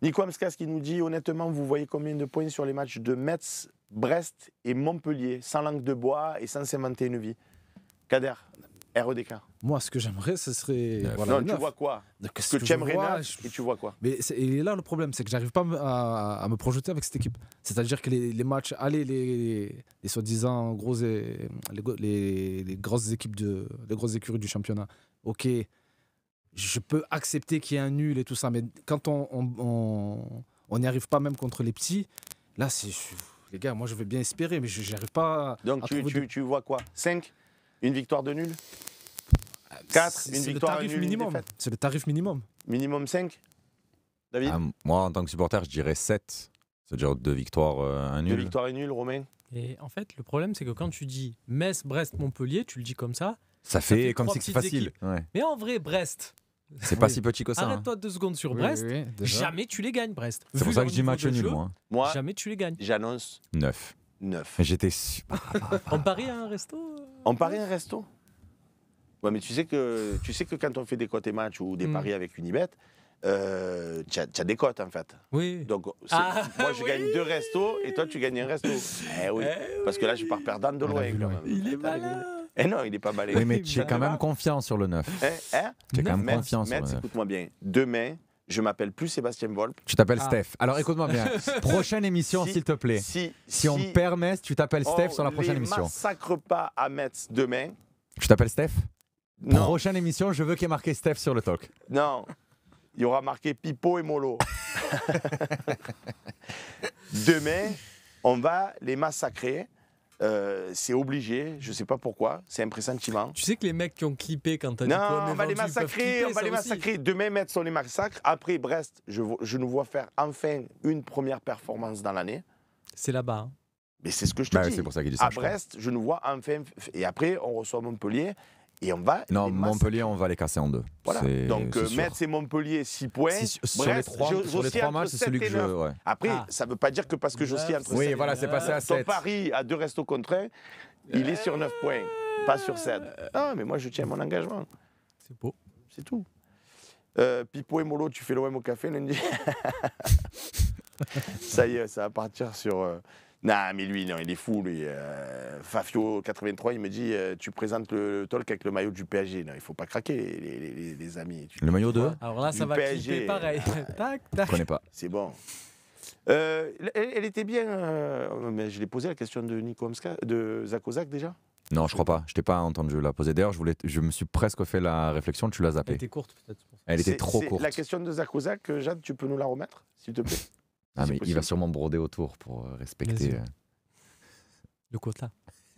Nico Amskas qui nous dit honnêtement, vous voyez combien de points sur les matchs de Metz, Brest et Montpellier, sans langue de bois et sans s'inventer une vie. Kader, REDK Moi, ce que j'aimerais, ce serait. non, tu vois quoi ce que, tu aimerais et tu vois quoi Mais est, là, le problème, c'est que j'arrive pas à, me projeter avec cette équipe. C'est-à-dire que les, matchs, allez, les, soi-disant gros, les, les, grosses équipes, de, les grosses écuries du championnat, ok, je peux accepter qu'il y ait un nul et tout ça, mais quand on n'y arrive pas même contre les petits, là, c'est. Les gars, moi, je veux bien espérer, mais je n'arrive pas. Donc, tu, tu vois quoi 5 une victoire de nul 4 ah, Une victoire C'est le tarif minimum. Minimum 5 David ah, Moi, en tant que supporter, je dirais 7. C'est-à-dire 2 victoires, euh, un nul. 2 victoires et nul, Romain Et en fait, le problème, c'est que quand tu dis Metz, Brest, Montpellier, tu le dis comme ça. Ça, fait, comme si c'est facile. Mais en vrai, Brest, c'est pas si petit que ça. Hein. Arrête-toi 2 secondes sur Brest. jamais tu les gagnes, Brest. C'est pour ça que je dis match nul, moi. Moi, jamais tu les gagnes. J'annonce 9. 9. J'étais super. Ah, ah, ah, en Paris, un resto euh, En Paris, un resto Ouais, mais tu sais que, tu sais que quand on fait des cotes et matchs ou des hmm. paris avec Unibet, euh, tu as, des cotes en fait. Oui. Donc moi je gagne deux restos et toi tu gagnes un resto. eh oui. Eh Parce que là je pars perdant de loin. Quand même. Il est malin. Eh non, il est pas malin. mais tu es quand même confiant sur le 9. Eh, hein, tu es quand même confiance sur le 9. écoute-moi bien. Demain, je m'appelle plus Sébastien Volp. Tu t'appelles ah. Steph. Alors écoute-moi bien. prochaine émission, s'il te plaît. Si, si, on me permet, tu t'appelles Steph sur la prochaine émission. On massacre pas à Metz demain. Tu t'appelles Steph non. Prochaine émission, je veux qu'il y ait marqué Steph sur le talk. Non, il y aura marqué Pipo et Molo. demain, on va les massacrer. Euh, c'est obligé, je sais pas pourquoi, c'est un pressentiment. Tu sais que les mecs qui ont clippé quand t'as dit Non, on va les massacrer, on va les massacrer. Demain, mettre sur les massacres, Après, Brest, je, je nous vois faire enfin une première performance dans l'année. C'est là-bas. Hein. Mais c'est ce que je te bah dis. Pour ça dit ça, à Brest, je nous vois enfin. Et après, on reçoit Montpellier et on va. Non, Montpellier, on va les casser en deux. Voilà. Donc euh, Metz et Montpellier, 6 points. sur, les je, sur les 3 matchs, c'est celui que je. Ouais. Après, ah. ça ne veut pas dire que parce que suis entre Oui, voilà, c'est passé à 7. Ton pari a deux restos contre il est sur 9 points, pas sur 7. Non, mais moi, je tiens mon engagement. C'est beau. C'est tout. Euh, Pipo et Molo, tu fais l'OM au café lundi. ça y est, ça va partir sur. Euh, non, mais lui, non, il est fou, lui. Euh, Fafio83, il me dit euh, Tu présentes le, talk avec le maillot du PSG. Non, il faut pas craquer, les, amis. le maillot de Alors là, ça va PSG. pareil. tac, tac. Je connais pas. C'est bon. Euh, elle, était bien. mais je l'ai posé la question de Nico de Zakozak déjà Non, je crois pas. Je t'ai pas entendu la poser. D'ailleurs, je, voulais, je me suis presque fait la réflexion, tu l'as zappé. Elle était courte, peut-être. Elle était trop courte. La question de Zakozak, Jeanne tu peux nous la remettre, s'il te plaît Ah, mais il va sûrement broder autour pour euh, respecter euh, le quota.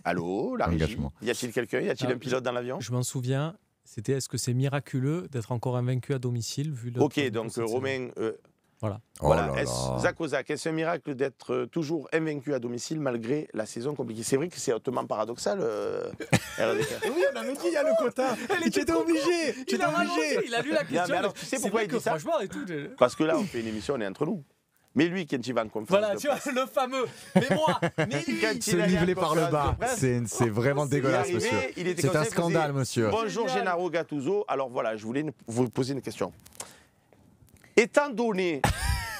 Allô, la Y a-t-il quelqu'un Y a-t-il ah, un pilote dans l'avion Je m'en souviens. C'était est-ce que c'est miraculeux d'être encore invaincu à domicile vu le Ok, donc Romain. Euh, voilà. Oh voilà. est Zach ce un miracle d'être toujours invaincu à domicile malgré la saison compliquée C'est vrai que c'est hautement paradoxal. oui, on a dit il y a le quota. était Tu il, obligé. il a lu la question. tu sais pourquoi il dit ça Parce que là, on fait une émission, on est entre nous. Mais lui, quand il va voilà, tu vois, le fameux. Mais moi, mais lui, par le bas. C'est vraiment oh, dégueulasse, monsieur. C'est un scandale, monsieur. Bonjour, Gennaro Gattuso. Alors voilà, je voulais vous poser une question. Étant donné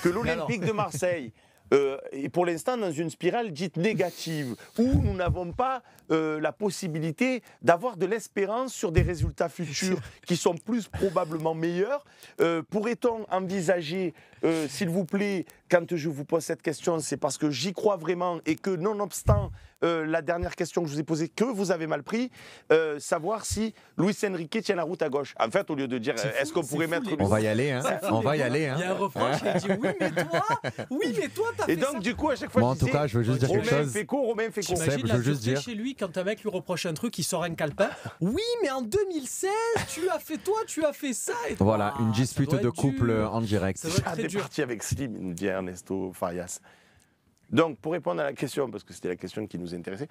que l'Olympique de Marseille euh, est pour l'instant dans une spirale dite négative, où nous n'avons pas euh, la possibilité d'avoir de l'espérance sur des résultats futurs qui sont plus probablement meilleurs. Euh, pourrait-on envisager, s'il vous plaît, quand je vous pose cette question, c'est parce que j'y crois vraiment et que nonobstant euh, la dernière question que je vous ai posée, que vous avez mal pris, euh, savoir si Luis Enrique tient la route à gauche. En fait, au lieu de dire euh, est-ce qu'on pourrait mettre. On va y aller, hein. On va y aller, hein. Il y a un reproche, dit oui, mais toi, oui, mais toi, t'as Et donc, du coup, à chaque fois, Moi, en tout cas, je veux juste dire quelque chose. Romain T'imagines la je veux juste dire... chez lui quand un mec lui reproche un truc, il sort un calepin. Oui, mais en 2016, tu as fait toi, tu as fait ça. voilà, une ah, dispute de couple en direct. Ça ah, parti avec Slim, il hein. Ernesto Farias. Donc, pour répondre à la question, parce que c'était la question qui nous intéressait,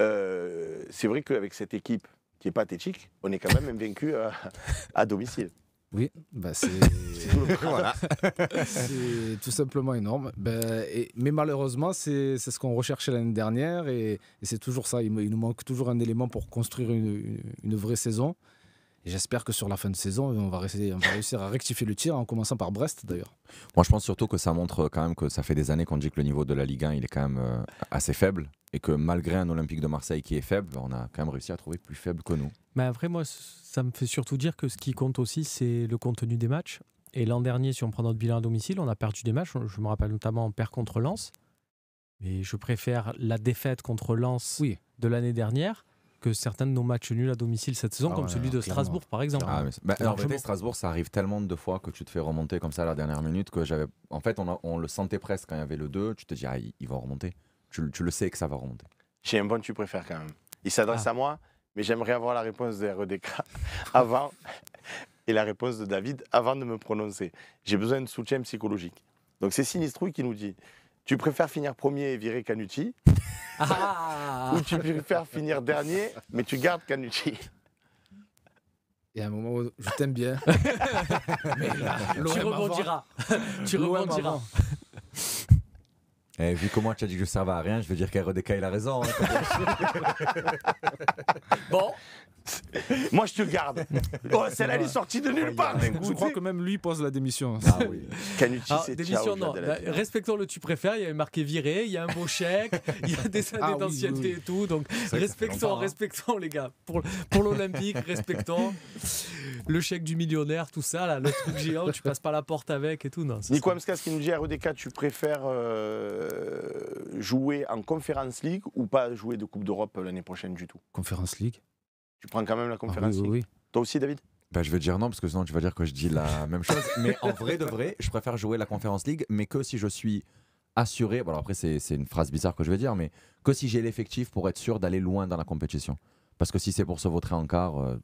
euh, c'est vrai qu'avec cette équipe qui est pathétique, on est quand même vaincu à, domicile. Oui, bah, c'est tout simplement énorme. Bah, mais malheureusement, c'est ce qu'on recherchait l'année dernière et, c'est toujours ça. Il, nous manque toujours un élément pour construire une vraie saison j'espère que sur la fin de saison, on va, réussir à rectifier le tir en commençant par Brest d'ailleurs. Moi, je pense surtout que ça montre quand même que ça fait des années qu'on dit que le niveau de la Ligue 1, il est quand même euh, assez faible et que malgré un Olympique de Marseille qui est faible, on a quand même réussi à trouver plus faible que nous. Mais après, moi, ça me fait surtout dire que ce qui compte aussi, c'est le contenu des matchs. Et l'an dernier, si on prend notre bilan à domicile, on a perdu des matchs. Je me rappelle notamment on perd contre Lens. Mais je préfère la défaite contre Lens de l'année dernière que certains de nos matchs nuls à domicile cette saison, ah comme celui de Strasbourg par exemple. Ah, mais bah, alors, Strasbourg, ça arrive tellement de fois que tu te fais remonter comme ça à la dernière minute que j'avais. En fait, on, le sentait presque quand il y avait le 2. Tu te dis, ah, il va remonter. Tu, le sais que ça va remonter. J'ai point que tu préfères quand même. Il s'adresse ah. à moi, mais j'aimerais avoir la réponse de RDK e avant et la réponse de David avant de me prononcer. J'ai besoin de soutien psychologique. Donc, c'est Sinistrouille qui nous dit tu préfères finir premier et virer Canuti ah. Ou tu préfères finir dernier, mais tu gardes Canuti y a un moment, où je t'aime bien. tu rebondiras. tu rebondiras. Et eh, vu comment tu as dit que je servais à rien, je veux dire qu'Aerodeka, il a raison. Hein, bon, Moi, je te garde. Oh, celle-là, sortie de nulle part. Je crois que même lui pose la démission. Ah démission, non. Bah, respectons le tu préfères. Il y a marqué viré, il y a un beau chèque, il y a des années ah d'ancienneté et tout. Donc, respectons, hein. respectons, les gars. Pour, pour l'Olympique, respectons. Le chèque du millionnaire, tout ça, là, le truc géant, tu passes pas la porte avec et tout. Nico Amskas qui nous dit RDK, tu préfères euh, jouer en Conference League ou pas jouer de Coupe d'Europe l'année prochaine du tout Conference League tu prends quand même la conférence. Ah oui, Toi aussi, David bah, je vais dire non parce que sinon tu vas dire que je dis la même chose. mais en vrai de vrai, je préfère jouer la Conférence League, mais que si je suis assuré. Bon, après, c'est une phrase bizarre que je vais dire, mais que si j'ai l'effectif pour être sûr d'aller loin dans la compétition. Parce que si c'est pour se vautrer en quart, euh,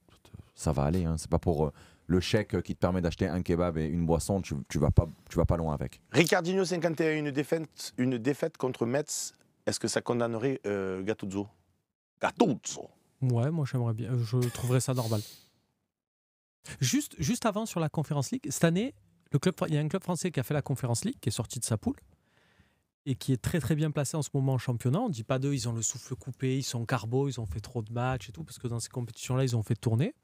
ça va aller. Hein. C'est pas pour euh, le chèque qui te permet d'acheter un kebab et une boisson, tu, tu, vas pas, tu vas pas loin avec. Ricardinho 51, une défaite, une défaite contre Metz. Est-ce que ça condamnerait euh, Gattuso Gattuso Ouais, moi j'aimerais bien. Je trouverais ça normal. Juste, juste avant sur la Conférence League, cette année, le club, il y a un club français qui a fait la Conférence League, qui est sorti de sa poule et qui est très très bien placé en ce moment en championnat. On ne dit pas d'eux, ils ont le souffle coupé, ils sont carbo, ils ont fait trop de matchs et tout, parce que dans ces compétitions-là, ils ont fait tourner.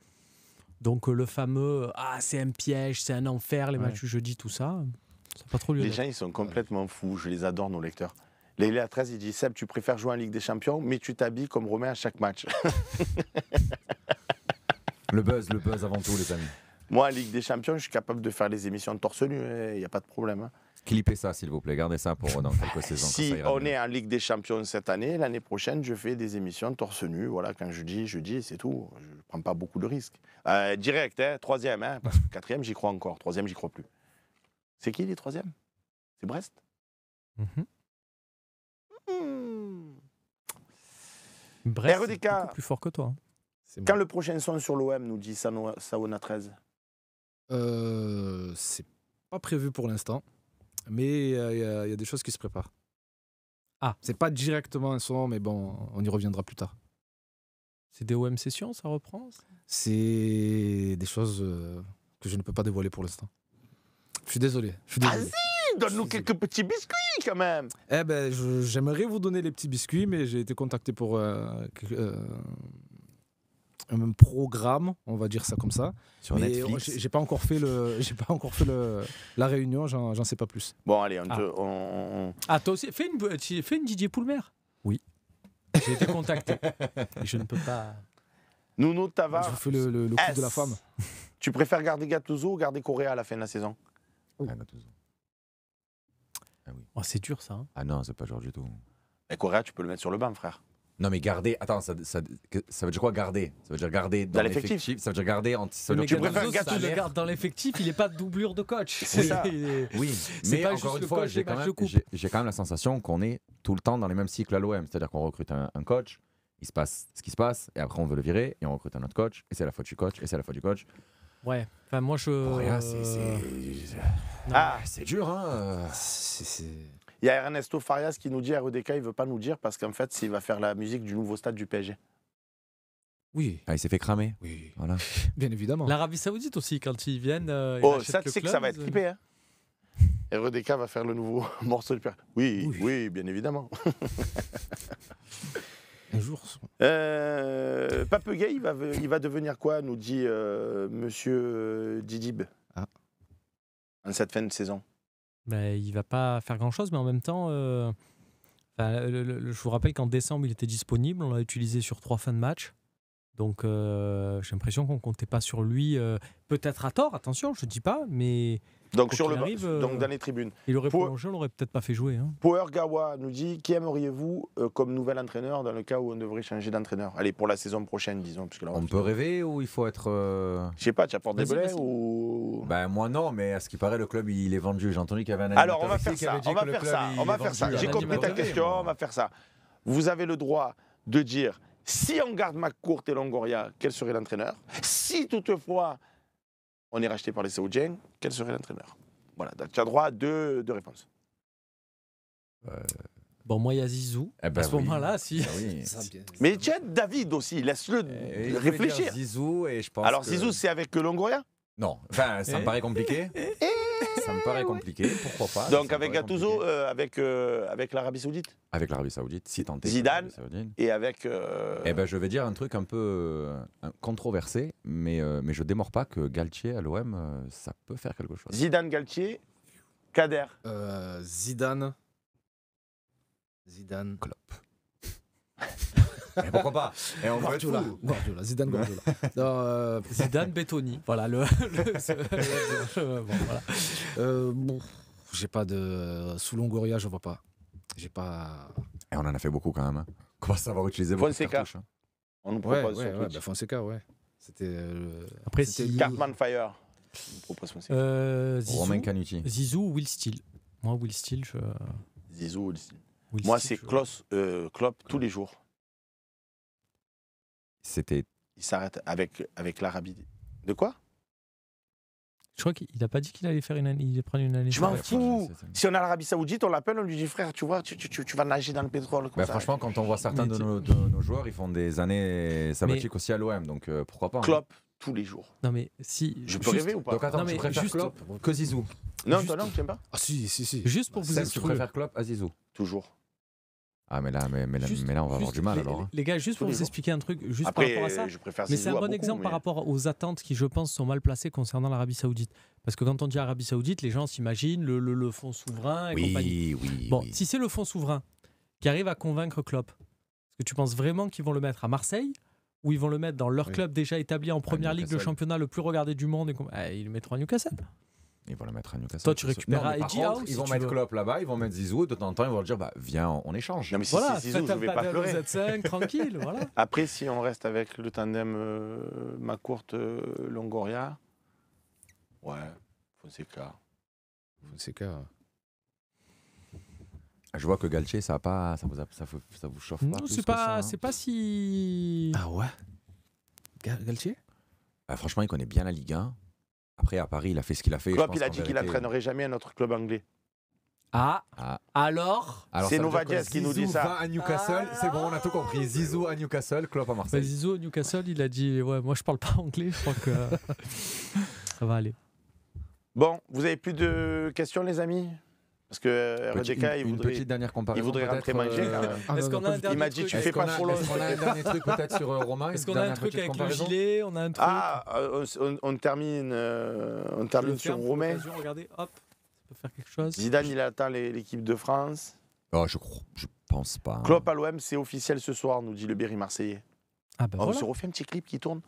Donc euh, le fameux Ah, c'est un piège, c'est un enfer, les matchs du jeudi, tout ça, ça pas trop lieu. Les gens, ils sont complètement fous, je les adore, nos lecteurs à 13, il dit Seb, tu préfères jouer en Ligue des Champions, mais tu t'habilles comme Romain à chaque match. le buzz, le buzz avant tout, les amis. Moi, en Ligue des Champions, je suis capable de faire les émissions de torse nu, il hein, y n'y a pas de problème. Hein. Clippez ça, s'il vous plaît. Gardez ça pour euh, dans quelques saisons. Si on est en Ligue des Champions cette année, l'année prochaine, je fais des émissions torse nu. Voilà, quand je dis, je dis, c'est tout. Je ne prends pas beaucoup de risques. Euh, direct, hein, troisième, parce que quatrième, j'y crois encore. Troisième, j'y crois plus. C'est qui les troisièmes C'est Brest mhm. Bref, plus fort que toi. Hein. Quand le prochain son sur l'OM nous dit Saona 13 euh, C'est pas prévu pour l'instant, mais il euh, y, a des choses qui se préparent. Ah. C'est pas directement un son, mais bon, on y reviendra plus tard. C'est des OM sessions, ça reprend C'est des choses euh, que je ne peux pas dévoiler pour l'instant. Je suis désolé. Je suis ah, donne-nous quelques petits biscuits quand même. Eh ben, j'aimerais vous donner les petits biscuits, mais j'ai été contacté pour euh, euh, un programme, on va dire ça comme ça. Sur Netflix. J'ai pas encore fait le, j'ai pas encore fait le, la réunion, j'en sais pas plus. Bon, allez, on, ah. ah toi aussi, fais une, fais une Didier Poulmer. Oui. J'ai été contacté. je ne peux pas. Nuno Tavares. Je fais le, coup de la femme. Tu préfères garder Gattuso ou garder Correa à la fin de la saison oui. Ah, Gattuso. Ah oui. Oh, c'est dur ça. Hein. Ah non, c'est pas dur du tout. Et Correa, tu peux le mettre sur le banc, frère. Non, mais garder. Attends, ça, ça, ça veut dire quoi garder Ça veut dire garder dans, l'effectif. Ça veut dire garder. En, Mais tu le gardes dans l'effectif, il n'est pas doublure de coach. C'est ça. Oui, mais encore une fois, j'ai quand, même- j'ai- quand même la sensation qu'on est tout le temps dans les mêmes cycles à l'OM. C'est-à-dire qu'on recrute un, un coach, il se passe ce qui se passe, et après on veut le virer, et on recrute un autre coach, et c'est la faute du coach, et c'est la faute du coach. Ouais. Enfin, moi, je. c'est. Euh, ah, ah, c'est dur, hein. Il y a Ernesto Farias qui nous dit à RDK, e il veut pas nous dire parce qu'en fait, s'il va faire la musique du nouveau stade du PSG. Oui. Ah, il s'est fait cramer. Oui. Voilà. Bien évidemment. L'Arabie Saoudite aussi, quand ils viennent. Euh, oh, ça, tu sais que ça va être clippé. Euh. Hein RDK e va faire le nouveau morceau du PSG. oui, oui, bien évidemment. Un euh, il va, devenir quoi, nous dit euh, monsieur Didib ah. en cette fin de saison il bah, Il va pas faire grand-chose, mais en même temps, euh, je vous rappelle qu'en décembre, il était disponible. On l'a utilisé sur trois fins de match. Donc euh, j'ai l'impression qu'on comptait pas sur lui, euh, peut-être à tort, attention, je ne dis pas, mais donc sur le arrive, euh, donc dans les tribunes. Il aurait pu. prolongé, on l'aurait peut-être pas fait jouer. Hein. Power Gawa nous dit qui aimeriez-vous comme nouvel entraîneur dans le cas où on devrait changer d'entraîneur Allez pour la saison prochaine, disons. puisque là, on, peut rêver ou il faut être. Je sais pas, tu apportes des blés ou. Ben moi non, mais à ce qui paraît le club il est vendu. J'ai entendu qu'il y avait un. Alors on va faire ça, on va faire ça, on va faire ça. J'ai compris ta question, on va faire ça. Vous avez le droit de dire si on garde McCourt et Longoria, quel serait l'entraîneur Si toutefois on est racheté par les Saoudiens, quel serait l'entraîneur Voilà, tu as droit à deux, réponses. Euh, bon, moi, il y a Zizou. Eh ben à ce moment-là, si. Ah mais tu Mais David aussi, laisse-le eh, réfléchir. Alors, Zizou, c'est avec Longoria Non, enfin, ça me eh. paraît compliqué. Ça me paraît compliqué, pourquoi pas. Donc avec Gattuso, euh, avec, euh, avec l'Arabie Saoudite Avec l'Arabie Saoudite, si tant est. Zidane et avec... Euh, eh ben, je vais dire un truc un peu controversé, mais, mais je démords pas que Galtier à l'OM, ça peut faire quelque chose. Zidane, Galtier, Kader Zidane. Zidane. Klopp. Mais pourquoi pas Et on Guardiola, Guardiola, Zidane Guardiola. Non, euh, Zidane Bettoni. Voilà le. bon, voilà. euh, bon, j'ai pas de. Sous Longoria, je vois pas. J'ai pas. Et on en a fait beaucoup quand même. Hein. Comment savoir utiliser à beaucoup de Fonseca. hein. On nous Ouais, ouais, ouais, bah, Fonseca, ouais. C'était. le- euh, Après, C'était Cartman Fire. Je nous propose Fonseca. Euh, Zizou, Romain Canuti. Zizou ou Will Steele Moi, Will Steele, je. Zizou ou Will Moi, c'est je- euh, tous les jours. C'était. Il s'arrête avec, avec l'Arabie. De quoi Je crois qu'il a pas dit qu'il allait faire une année, il prendre une année. Je m'en fous Si on a l'Arabie Saoudite, on l'appelle, on lui dit frère, tu vois, tu, tu, tu, vas nager dans le pétrole. Bah, franchement, quand on voit certains de nos, de nos, joueurs, ils font des années sabbatiques aussi à l'OM, donc euh, pourquoi pas hein. Klopp, tous les jours. Non mais si. Je peux rêver ou pas non, mais juste... Klopp que Zizou Non, toi non, tu n'aimes pas Ah si, si, si. Juste pour bah, vous Je préfère Klopp à Zizou Toujours. Ah, mais là, on va avoir du mal alors. Hein. Les gars, juste pour vous expliquer un truc, juste par rapport à ça. Euh, mais c'est un bon exemple par rapport aux attentes qui, je pense, sont mal placées concernant l'Arabie Saoudite. Parce que quand on dit Arabie Saoudite, les gens s'imaginent le, le, fonds souverain et compagnie. Oui, bon, si c'est le fonds souverain qui arrive à convaincre Klopp, est-ce que tu penses vraiment qu'ils vont le mettre à Marseille ou ils vont le mettre dans leur club déjà établi en première ligue, le championnat le plus regardé du monde et... Eh, ils le mettront à Newcastle. Ils vont la mettre à Newcastle. Toi, tu récupères Ils vont mettre Klopp là-bas, ils vont mettre Zizou. De temps en temps, ils vont dire bah, Viens, on échange. Non, mais si voilà, Zizou, je vais pas pleurer. Z5, tranquille. Voilà. Après, si on reste avec le tandem euh, Macourte-Longoria, euh, ouais, Fonseca. Fonseca. Je vois que Galtier, ça, a pas, ça, vous ça, vous, chauffe pas. Non, c'est pas, hein. pas si. Ah ouais Galtier bah, Franchement, il connaît bien la Ligue 1. Après, à Paris, il a fait ce qu'il a fait. Klopp, il a dit qu'il n'entraînerait jamais un autre club anglais. Ah, ah. alors, c'est C'est Novadias qui nous dit ça. Va à Newcastle, ah. c'est bon, on a tout compris. Zizou à Newcastle, Klopp à Marseille. Bah, Zizou à Newcastle, il a dit ouais, moi je parle pas anglais, je crois que ça va aller. Bon, vous avez plus de questions les amis parce que euh, RDK, il voudrait. une petite dernière comparaison. il voudrait peut-être, rentrer Magic. euh, Ah, Est-ce qu'on a un dernier dit, truc tu fais pas qu'on a- pour l'autre. est-ce qu'on a un dernier truc peut-être sur euh, Romain Est-ce qu'on a un truc avec le gilet On a un truc. Ah, euh, on, on- termine, euh, on termine sur Romain. Regardez, hop, ça peut faire quelque chose. Zidane, il attend les- l'équipe de France. Oh, je, crois- je pense pas. Hein. Klopp à l'OM, c'est officiel ce soir, nous dit le Berry Marseillais. Ah bah On voilà. se refait un petit clip qui tourne.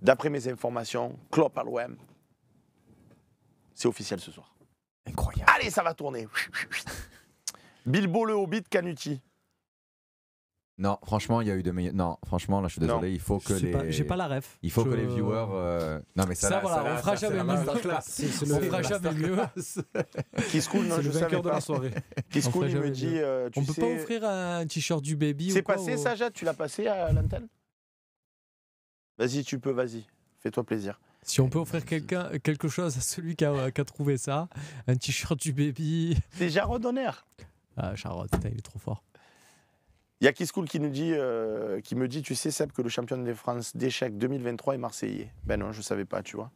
D'après mes informations, Klopp à l'OM, c'est officiel ce soir. Incroyable. Allez, ça va tourner. Bilbo le Hobbit Canuti. Non, franchement, il y a eu de meilleurs. Non, franchement, là, je suis désolé. Il faut que les. j'ai pas la ref. Il faut que les viewers. Euh, non, mais ça. Ça, voilà, ça, on, fera jamais mieux. On fera jamais mieux. Qui se coule, non, je vainqueur de la soirée. Qui se coule, il me dit. Euh, on peut pas offrir un t-shirt du baby. C'est ou quoi, passé, ou... Tu l'as passé à l'antenne Vas-y, tu peux. Vas-y, fais-toi plaisir. Si on peut offrir quelque chose à celui qui a, trouvé ça, un t-shirt du baby. C'est Jarod Donner. Ah, Jarod, il est trop fort. Il y a qui, nous dit, euh, qui me dit Tu sais, Seb, que le champion de France d'échecs 2023 est Marseillais. Ben non, je ne savais pas, tu vois.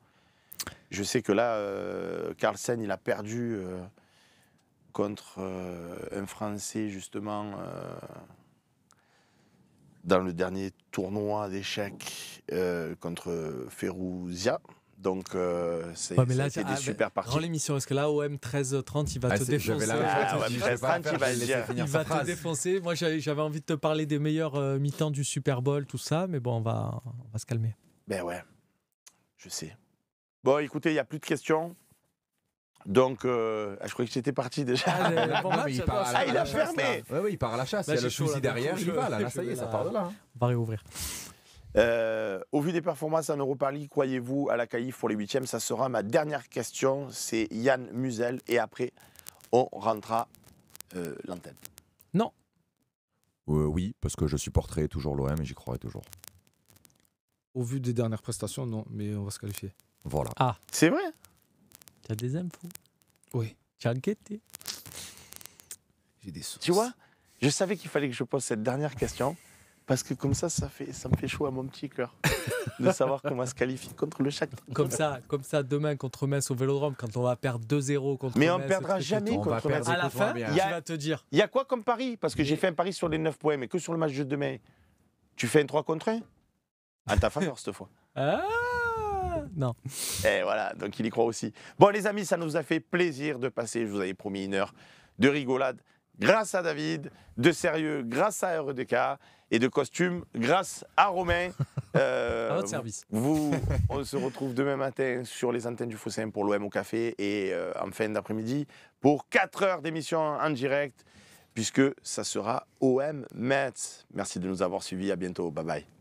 Je sais que là, euh, Carlsen, il a perdu euh, contre un Français, justement dans le dernier tournoi d'échecs euh, contre Ferrouzia. Donc, euh, c'est ah, des super parties. Dans l'émission, parce que là, OM 13h30, il va ah, te défoncer. Ah, il va, Il va te défoncer. Moi, j'avais envie de te parler des meilleurs euh, mi-temps du Super Bowl, tout ça, mais bon, on va, on va se calmer. Ben ouais, je sais. Bon, écoutez, il n'y a plus de questions. Donc, euh, ah, je croyais que c'était parti déjà. Ah, il, part ah, il, a fermé. Oui, ouais, il part à la chasse. il y a le derrière. Il va là, là ça y est, ça part de là. Hein. On va réouvrir. Euh, au vu des performances en Europa croyez-vous à la Caif pour les huitièmes Ça sera ma dernière question. C'est Yann Musel. Et après, on rentrera euh, l'antenne. Non. oui, parce que je supporterai toujours l'OM et j'y croirai toujours. Au vu des dernières prestations, non, mais on va se qualifier. Voilà. Ah. C'est vrai tu des infos Oui. Tu J'ai des sources. Tu vois, je savais qu'il fallait que je pose cette dernière question. Parce que comme ça, ça, fait, ça me fait chaud à mon petit cœur de savoir comment se qualifier contre le chat Comme ça, comme ça, demain contre Metz au Vélodrome, quand on va perdre 2-0 contre Mais on on perdra jamais contre, contre Metz. À la fin, il vas te dire. Il y a quoi comme pari Parce que j'ai fait un pari sur les 9 points, mais que sur le match de demain. Tu fais un 3 contre 1 À ta faveur cette fois. Ah non. Et voilà, donc il y croit aussi. Bon, les amis, ça nous a fait plaisir de passer. Je vous avais promis une heure de rigolade grâce à David, de sérieux grâce à RDK e et de costume grâce à Romain. Euh, à votre service. Vous, on se retrouve demain matin sur les antennes du Fossé pour l'OM au café et euh, en fin d'après-midi pour 4 heures d'émission en direct puisque ça sera OM Metz. Merci de nous avoir suivis. À bientôt. Bye bye.